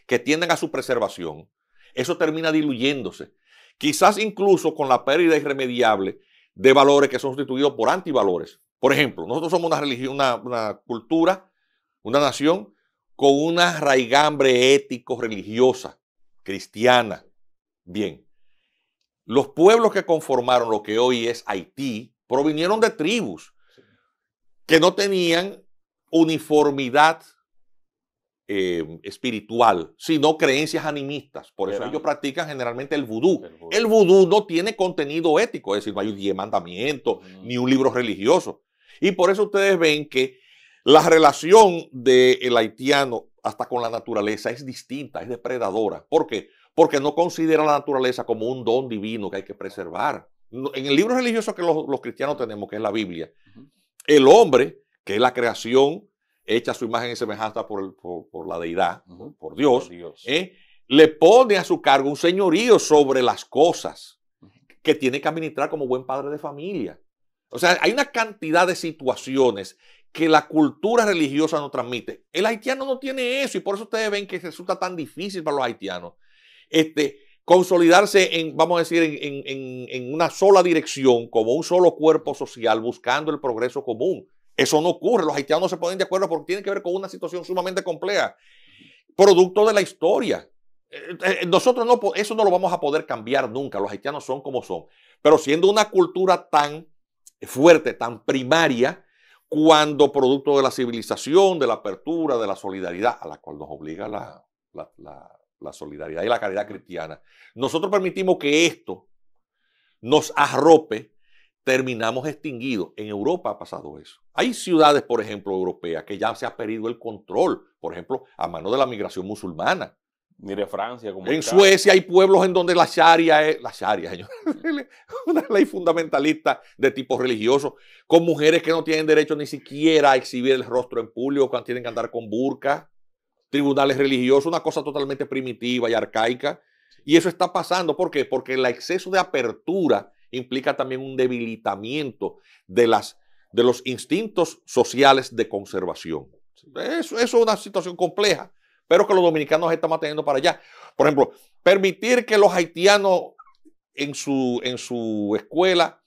que tienden a su preservación, eso termina diluyéndose. Quizás incluso con la pérdida irremediable de valores que son sustituidos por antivalores. Por ejemplo, nosotros somos una religión, una, una cultura, una nación con una raigambre ético-religiosa, cristiana, Bien, los pueblos que conformaron lo que hoy es Haití provinieron de tribus que no tenían uniformidad eh, espiritual, sino creencias animistas. Por eso ellos practican generalmente el vudú. el vudú. no tiene contenido ético, es decir, no hay un diez mandamientos, ni un libro religioso. Y por eso ustedes ven que la relación del haitiano hasta con la naturaleza es distinta, es depredadora. ¿Por qué? porque no considera la naturaleza como un don divino que hay que preservar. En el libro religioso que los, cristianos tenemos, que es la Biblia, el hombre, que es la creación hecha a su imagen y semejanza por, la deidad, por Dios, ¿eh? le pone a su cargo un señorío sobre las cosas que tiene que administrar como buen padre de familia. O sea, hay una cantidad de situaciones que la cultura religiosa no transmite. El haitiano no tiene eso y por eso ustedes ven que resulta tan difícil para los haitianos este, consolidarse en, vamos a decir, en, una sola dirección, como un solo cuerpo social, buscando el progreso común. Eso no ocurre, los haitianos no se ponen de acuerdo porque tiene que ver con una situación sumamente compleja, producto de la historia. Eh, eh, nosotros no, eso no lo vamos a poder cambiar nunca, los haitianos son como son, pero siendo una cultura tan fuerte, tan primaria, cuando producto de la civilización, de la apertura, de la solidaridad, a la cual nos obliga la la solidaridad y la caridad cristiana, nosotros permitimos que esto nos arrope, terminamos extinguidos. En Europa ha pasado eso. Hay ciudades, por ejemplo, europeas, que ya se ha perdido el control, por ejemplo, a mano de la migración musulmana. Mire Francia. Como en Suecia hay pueblos en donde la sharia es. La sharia, señor. [LAUGHS] Una ley fundamentalista de tipo religioso. Con mujeres que no tienen derecho ni siquiera a exhibir el rostro en público, cuando tienen que andar con burka tribunales religiosos, una cosa totalmente primitiva y arcaica. Y eso está pasando, ¿por qué? Porque el exceso de apertura implica también un debilitamiento de, las, de los instintos sociales de conservación. Eso, es una situación compleja, pero que los dominicanos están manteniendo para allá. Por ejemplo, permitir que los haitianos en su, en su escuela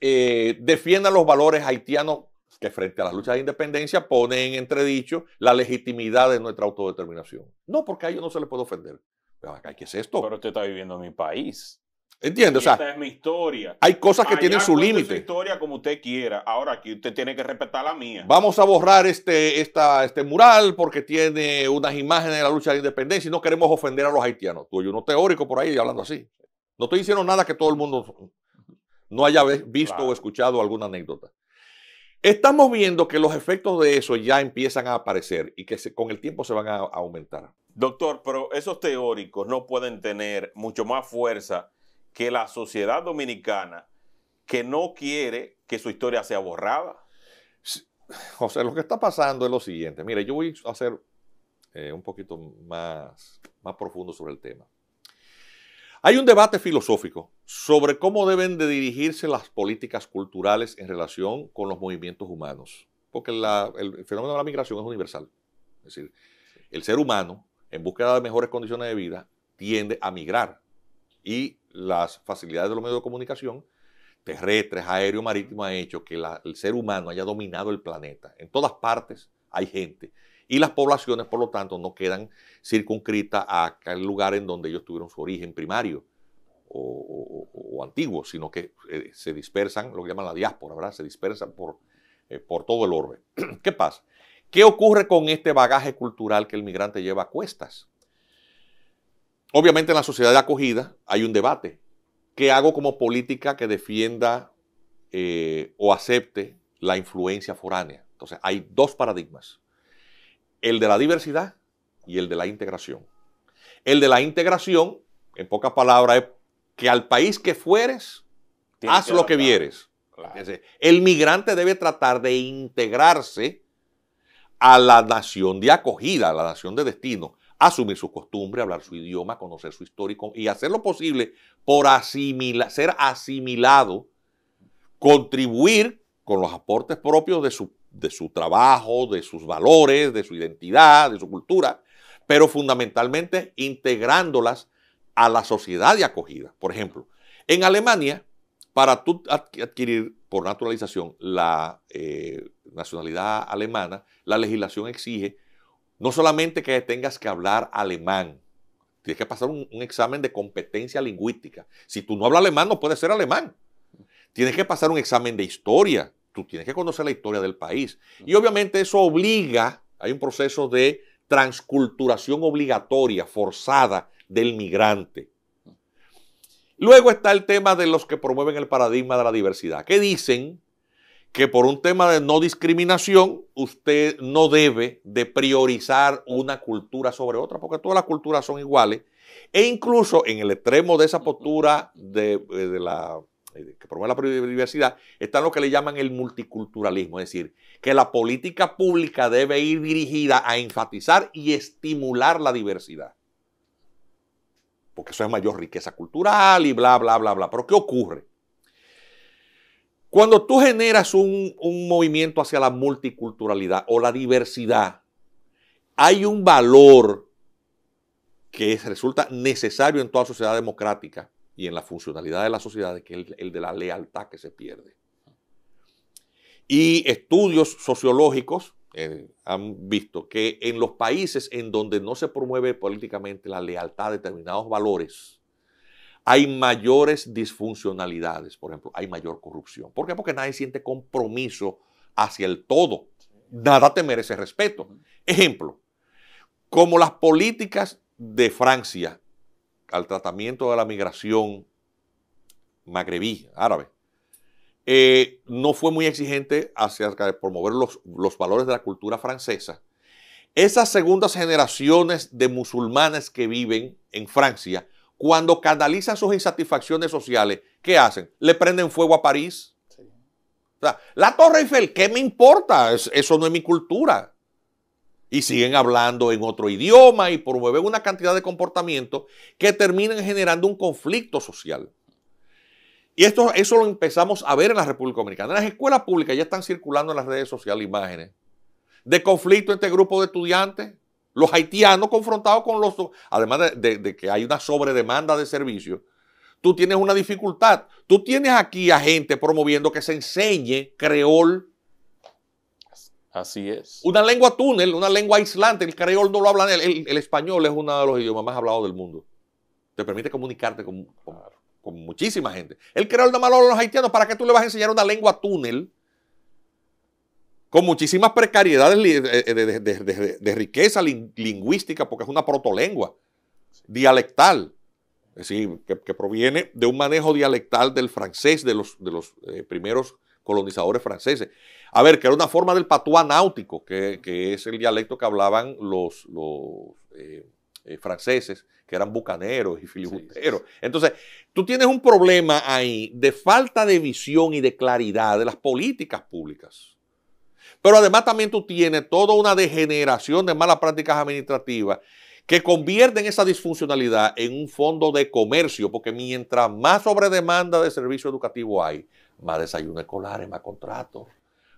eh, defiendan los valores haitianos que frente a las luchas de independencia ponen en entredicho la legitimidad de nuestra autodeterminación. No, porque a ellos no se les puede ofender. Pero acá, ¿qué es esto? Pero usted está viviendo en mi país. Entiende, O sea, esta es mi historia. Hay cosas que tienen su límite. su historia como usted quiera. Ahora aquí usted tiene que respetar la mía. Vamos a borrar este, este mural porque tiene unas imágenes de la lucha de independencia y no queremos ofender a los haitianos. Tú y uno teórico por ahí hablando así. No estoy diciendo nada que todo el mundo no haya visto o escuchado alguna anécdota. Estamos viendo que los efectos de eso ya empiezan a aparecer y que con el tiempo se van a, aumentar. Doctor, pero esos teóricos no pueden tener mucho más fuerza que la sociedad dominicana que no quiere que su historia sea borrada. José, lo que está pasando es lo siguiente. Mire, yo voy a hacer eh, un poquito más, más profundo sobre el tema. Hay un debate filosófico sobre cómo deben de dirigirse las políticas culturales en relación con los movimientos humanos, porque el fenómeno de la migración es universal. Es decir, el ser humano, en búsqueda de mejores condiciones de vida, tiende a migrar. Y las facilidades de los medios de comunicación, terrestres, aéreo, marítimo, han hecho que el ser humano haya dominado el planeta. En todas partes hay gente. Y las poblaciones, por lo tanto, no quedan circunscritas a aquel lugar en donde ellos tuvieron su origen primario o, antiguo, sino que eh, se dispersan, lo que llaman la diáspora, ¿verdad? Se dispersan por, eh, por todo el orbe. [CLEARS THROAT] ¿Qué pasa? ¿Qué ocurre con este bagaje cultural que el migrante lleva a cuestas? Obviamente en la sociedad de acogida hay un debate. ¿Qué hago como política que defienda eh, o acepte la influencia foránea? Entonces, hay dos paradigmas. El de la diversidad y el de la integración. El de la integración, en pocas palabras, es que al país que fueres, haz lo que vieres. El migrante debe tratar de integrarse a la nación de acogida, a la nación de destino, asumir su costumbre, hablar su idioma, conocer su histórico y hacer lo posible por ser asimilado, contribuir con los aportes propios de su de su trabajo, de sus valores, de su identidad, de su cultura, pero fundamentalmente integrándolas a la sociedad de acogida. Por ejemplo, en Alemania, para tú adquirir por naturalización la eh, nacionalidad alemana, la legislación exige no solamente que tengas que hablar alemán, tienes que pasar un, un, examen de competencia lingüística. Si tú no hablas alemán, no puedes ser alemán. Tienes que pasar un examen de historia, tú tienes que conocer la historia del país. Y obviamente eso obliga, hay un proceso de transculturación obligatoria, forzada del migrante. Luego está el tema de los que promueven el paradigma de la diversidad, que dicen que por un tema de no discriminación usted no debe de priorizar una cultura sobre otra, porque todas las culturas son iguales. E incluso en el extremo de esa postura de, eh, de la eh, que promueve la diversidad está lo que le llaman el multiculturalismo, es decir, que la política pública debe ir dirigida a enfatizar y estimular la diversidad. Porque eso es mayor riqueza cultural y bla, bla, bla, bla. Pero ¿qué ocurre? Cuando tú generas un, un movimiento hacia la multiculturalidad o la diversidad, hay un valor que resulta necesario en toda sociedad democrática, y en la funcionalidad de la sociedad, que es el de la lealtad que se pierde. Y estudios sociológicos eh, han visto que en los países en donde no se promueve políticamente la lealtad a determinados valores, hay mayores disfuncionalidades, por ejemplo, hay mayor corrupción. ¿Por qué? Porque nadie siente compromiso hacia el todo. Nada te merece respeto. Ejemplo, como las políticas de Francia al tratamiento de la migración magrebí, árabe, eh, no fue muy exigente hacia promover los, valores de la cultura francesa. Esas segundas generaciones de musulmanes que viven en Francia, cuando canalizan sus insatisfacciones sociales, ¿qué hacen? Le prenden fuego a París. la Torre Eiffel, ¿qué me importa? eso no es mi cultura y siguen hablando en otro idioma y promueven una cantidad de comportamientos que terminan generando un conflicto social. Y esto, eso lo empezamos a ver en la República Dominicana. En las escuelas públicas ya están circulando en las redes sociales imágenes de conflicto entre grupos de estudiantes, los haitianos confrontados con los... Además de, de que hay una sobredemanda de servicios, tú tienes una dificultad. Tú tienes aquí a gente promoviendo que se enseñe creol Así es. Una lengua túnel, una lengua aislante. El creol no lo hablan. El, español es uno de los idiomas más hablados del mundo. Te permite comunicarte con, muchísima gente. El creol no malo los haitianos. ¿Para qué tú le vas a enseñar una lengua túnel? Con muchísimas precariedades eh, eh, de, riqueza lingüística, porque es una protolengua dialectal, es decir, que, proviene de un manejo dialectal del francés de los, eh, primeros colonizadores franceses. A ver, que era una forma del patuá náutico, que, es el dialecto que hablaban los, eh, eh, franceses, que eran bucaneros y filibusteros. Entonces, tú tienes un problema ahí de falta de visión y de claridad de las políticas públicas. Pero además también tú tienes toda una degeneración de malas prácticas administrativas que convierten esa disfuncionalidad en un fondo de comercio, porque mientras más sobredemanda de servicio educativo hay, más desayunos escolares, más contratos,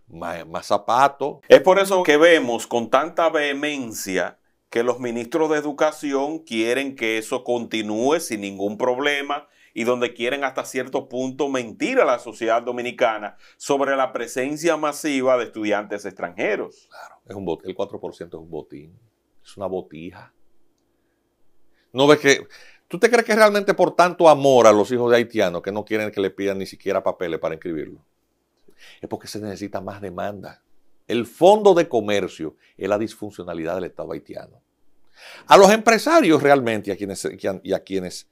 más, zapatos. Es por eso que vemos con tanta vehemencia que los ministros de educación quieren que eso continúe sin ningún problema y donde quieren hasta cierto punto mentir a la sociedad dominicana sobre la presencia masiva de estudiantes extranjeros. Claro, es un el 4% es un botín, es una botija. No ves que ¿Tú te crees que realmente por tanto amor a los hijos de haitianos que no quieren que le pidan ni siquiera papeles para inscribirlo? Es porque se necesita más demanda. El fondo de comercio es la disfuncionalidad del Estado haitiano. A los empresarios realmente a quienes, y a quienes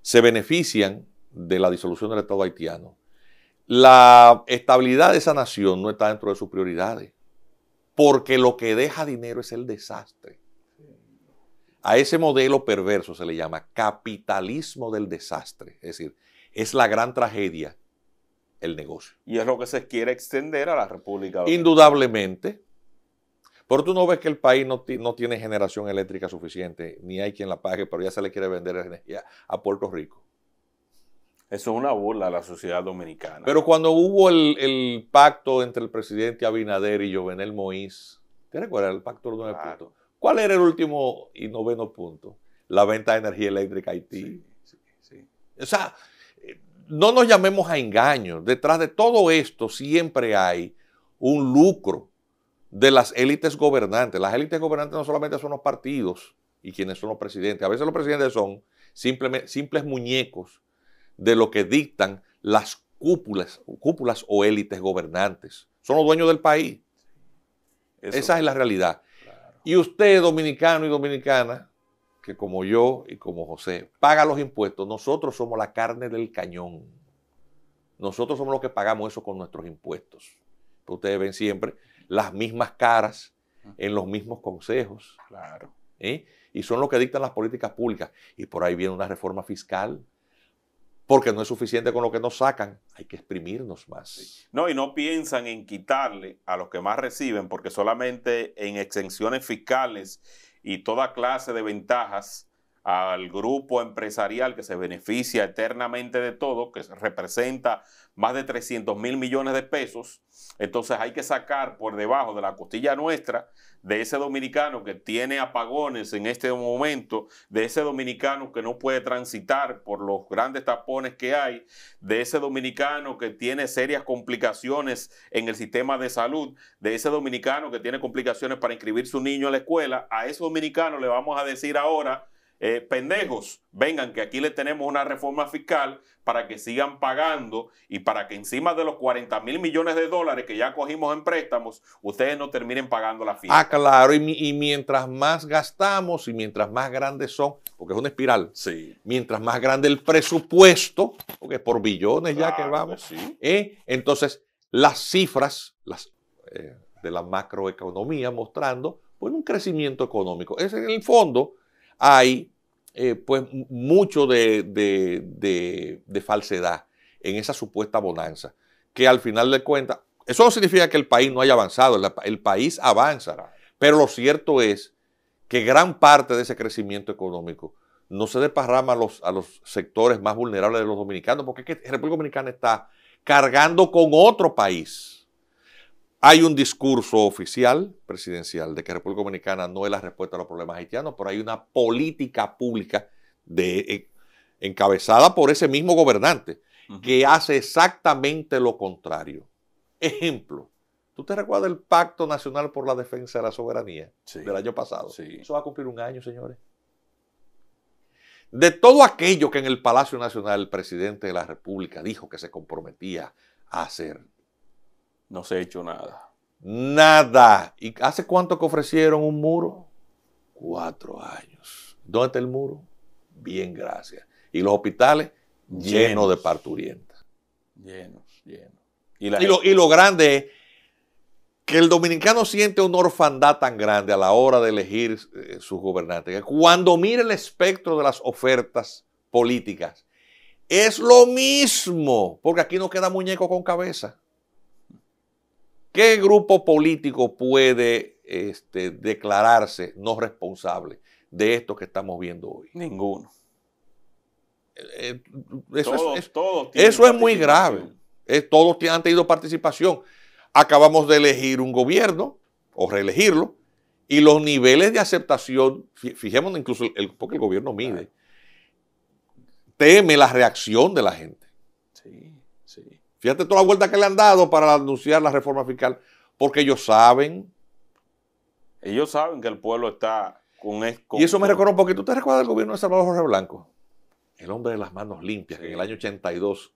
se benefician de la disolución del Estado haitiano, la estabilidad de esa nación no está dentro de sus prioridades. Porque lo que deja dinero es el desastre. A ese modelo perverso se le llama capitalismo del desastre. Es decir, es la gran tragedia el negocio. Y es lo que se quiere extender a la República. Dominicana. Indudablemente. Pero tú no ves que el país no, tiene generación eléctrica suficiente, ni hay quien la pague, pero ya se le quiere vender energía a Puerto Rico. Eso es una burla a la sociedad dominicana. Pero cuando hubo el, pacto entre el presidente Abinader y Jovenel Moïse, ¿te recuerdas el pacto de claro. ¿Cuál era el último y noveno punto? La venta de energía eléctrica a Haití. Sí, sí, O sea, eh, no nos llamemos a engaños. Detrás de todo esto siempre hay un lucro de las élites gobernantes. Las élites gobernantes no solamente son los partidos y quienes son los presidentes. A veces los presidentes son simplemente, simples muñecos de lo que dictan las cúpulas, cúpulas o élites gobernantes. Son los dueños del país. Esa es la realidad. Y usted, dominicano y dominicana, que como yo y como José, paga los impuestos, nosotros somos la carne del cañón. Nosotros somos los que pagamos eso con nuestros impuestos. Pues ustedes ven siempre las mismas caras en los mismos consejos. Claro. ¿eh? Y son los que dictan las políticas públicas. Y por ahí viene una reforma fiscal porque no es suficiente con lo que nos sacan, hay que exprimirnos más. No, y no piensan en quitarle a los que más reciben, porque solamente en exenciones fiscales y toda clase de ventajas al grupo empresarial que se beneficia eternamente de todo, que representa más de 300 mil millones de pesos. Entonces hay que sacar por debajo de la costilla nuestra, de ese dominicano que tiene apagones en este momento, de ese dominicano que no puede transitar por los grandes tapones que hay, de ese dominicano que tiene serias complicaciones en el sistema de salud, de ese dominicano que tiene complicaciones para inscribir su niño a la escuela, a ese dominicano le vamos a decir ahora, eh, pendejos, vengan que aquí le tenemos una reforma fiscal para que sigan pagando y para que encima de los 40 mil millones de dólares que ya cogimos en préstamos, ustedes no terminen pagando la fiesta. Ah, claro, y, mientras más gastamos y mientras más grandes son, porque es una espiral, sí. mientras más grande el presupuesto, porque es por billones ya que vamos, ¿eh? entonces las cifras las, eh, de la macroeconomía mostrando pues, un crecimiento económico. Es en el fondo hay eh, pues mucho de, falsedad en esa supuesta bonanza, que al final de cuentas, eso no significa que el país no haya avanzado, el, país avanza, pero lo cierto es que gran parte de ese crecimiento económico no se desparrama a los, a los sectores más vulnerables de los dominicanos, porque es que República Dominicana está cargando con otro país hay un discurso oficial presidencial de que República Dominicana no es la respuesta a los problemas haitianos, pero hay una política pública eh, encabezada por ese mismo gobernante que hace exactamente lo contrario. Ejemplo, ¿tú te recuerdas del Pacto Nacional por la Defensa de la Soberanía del año pasado? Sí. Eso va a cumplir un año, señores. De todo aquello que en el Palacio Nacional el presidente de la República dijo que se comprometía a hacer, no se ha hecho nada. Nada. ¿Y hace cuánto que ofrecieron un muro? Cuatro años. ¿Dónde está el muro? Bien, gracias. Y los hospitales llenos, de parturientas. Llenos, llenos. Y, lo, grande es que el dominicano siente una orfandad tan grande a la hora de elegir eh, sus gobernantes. cuando mire el espectro de las ofertas políticas, es lo mismo, porque aquí no queda muñeco con cabeza. ¿Qué grupo político puede este, declararse no responsable de esto que estamos viendo hoy? Ninguno. Eh, eh, eso es, eso es muy grave. todos han tenido participación. Acabamos de elegir un gobierno o reelegirlo y los niveles de aceptación, fijémonos incluso el, porque el gobierno mide, teme la reacción de la gente. Sí. Fíjate toda la vuelta que le han dado para anunciar la reforma fiscal, porque ellos saben. Ellos saben que el pueblo está con esto. Y eso me recuerda porque ¿tú te recuerdas del gobierno de Salvador Jorge Blanco? El hombre de las manos limpias, que en el año 82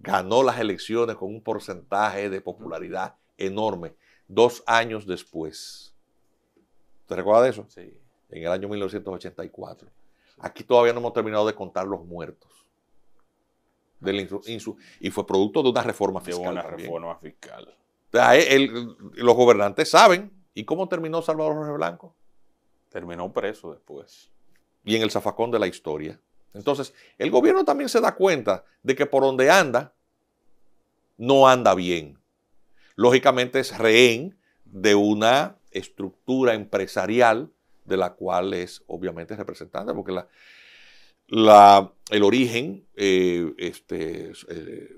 ganó las elecciones con un porcentaje de popularidad enorme, dos años después. ¿Te recuerdas de eso? Sí. En el año 1984. Aquí todavía no hemos terminado de contar los muertos y fue producto de una reforma fiscal. reforma fiscal. los gobernantes saben. ¿Y cómo terminó Salvador Jorge Blanco? Terminó preso después. Y en el zafacón de la historia. Entonces, el gobierno también se da cuenta de que por donde anda, no anda bien. Lógicamente es rehén de una estructura empresarial de la cual es obviamente representante, porque la, el origen eh, este, eh,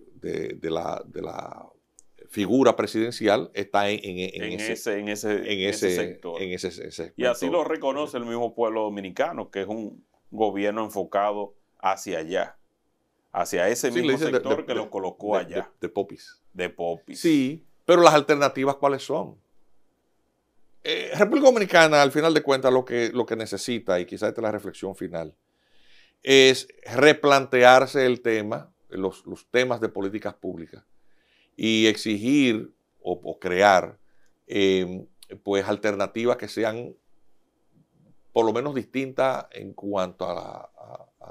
de, la, figura presidencial está en, ese, sector. y así lo reconoce el mismo pueblo dominicano, que es un gobierno enfocado hacia allá, hacia ese mismo sector que lo colocó allá. De, popis. De popis. Sí, pero las alternativas, ¿cuáles son? Eh, República Dominicana, al final de cuentas, lo que, lo que necesita, y quizás esta es la reflexión final, es replantearse el tema, los, temas de políticas públicas y exigir o, crear em, pues alternativas que sean por lo menos distintas en cuanto a,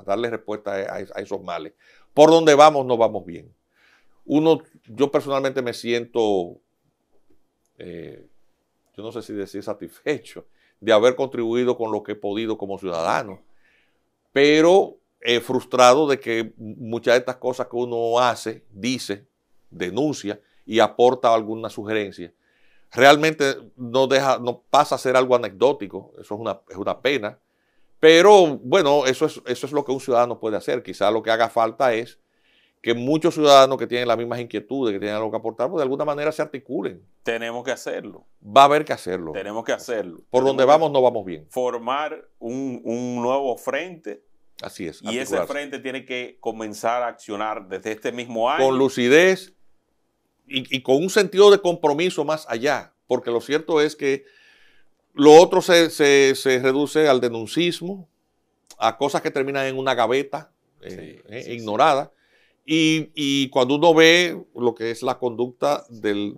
darle respuesta a, esos males. Por donde vamos no vamos bien. Uno, yo personalmente me siento, eh, yo no sé si decir satisfecho, de haber contribuido con lo que he podido como ciudadano pero frustrado de que muchas de estas cosas que uno hace, dice, denuncia y aporta alguna sugerencia, realmente no, deja, no pasa a ser algo anecdótico, eso es una, pena, pero bueno, eso es, eso es lo que un ciudadano puede hacer, quizá lo que haga falta es que muchos ciudadanos que tienen las mismas inquietudes, que tienen algo que aportar, pues de alguna manera se articulen. Tenemos que hacerlo. Va a haber que hacerlo. Tenemos que hacerlo. Por donde vamos no vamos bien. Formar un, nuevo frente. Así es. Y ese frente tiene que comenzar a accionar desde este mismo año. Con lucidez y, con un sentido de compromiso más allá. Porque lo cierto es que lo otro se, reduce al denuncismo, a cosas que terminan en una gaveta eh, eh, ignorada. Y, cuando uno ve lo que es la conducta del,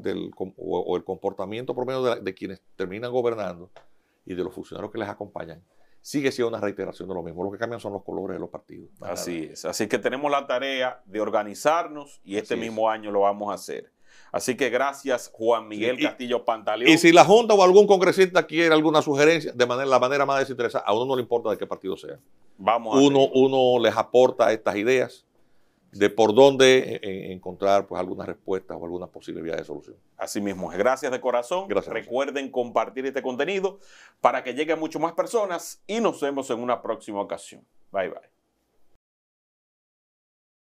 o, el comportamiento por lo menos de quienes terminan gobernando y de los funcionarios que les acompañan, sigue siendo una reiteración de lo mismo. Lo que cambian son los colores de los partidos. Así es. Así que tenemos la tarea de organizarnos y este mismo año lo vamos a hacer. Así que gracias, Juan Miguel Castillo Pantaleón. Y si la Junta o algún congresista quiere alguna sugerencia, de manera, la manera más desinteresada, a uno no le importa de qué partido sea. Vamos uno, uno les aporta estas ideas de por dónde eh, eh, encontrar pues, algunas respuestas o algunas posibilidades de solución. Así mismo, gracias de corazón. Recuerden compartir este contenido para que llegue a muchas más personas y nos vemos en una próxima ocasión. Bye bye.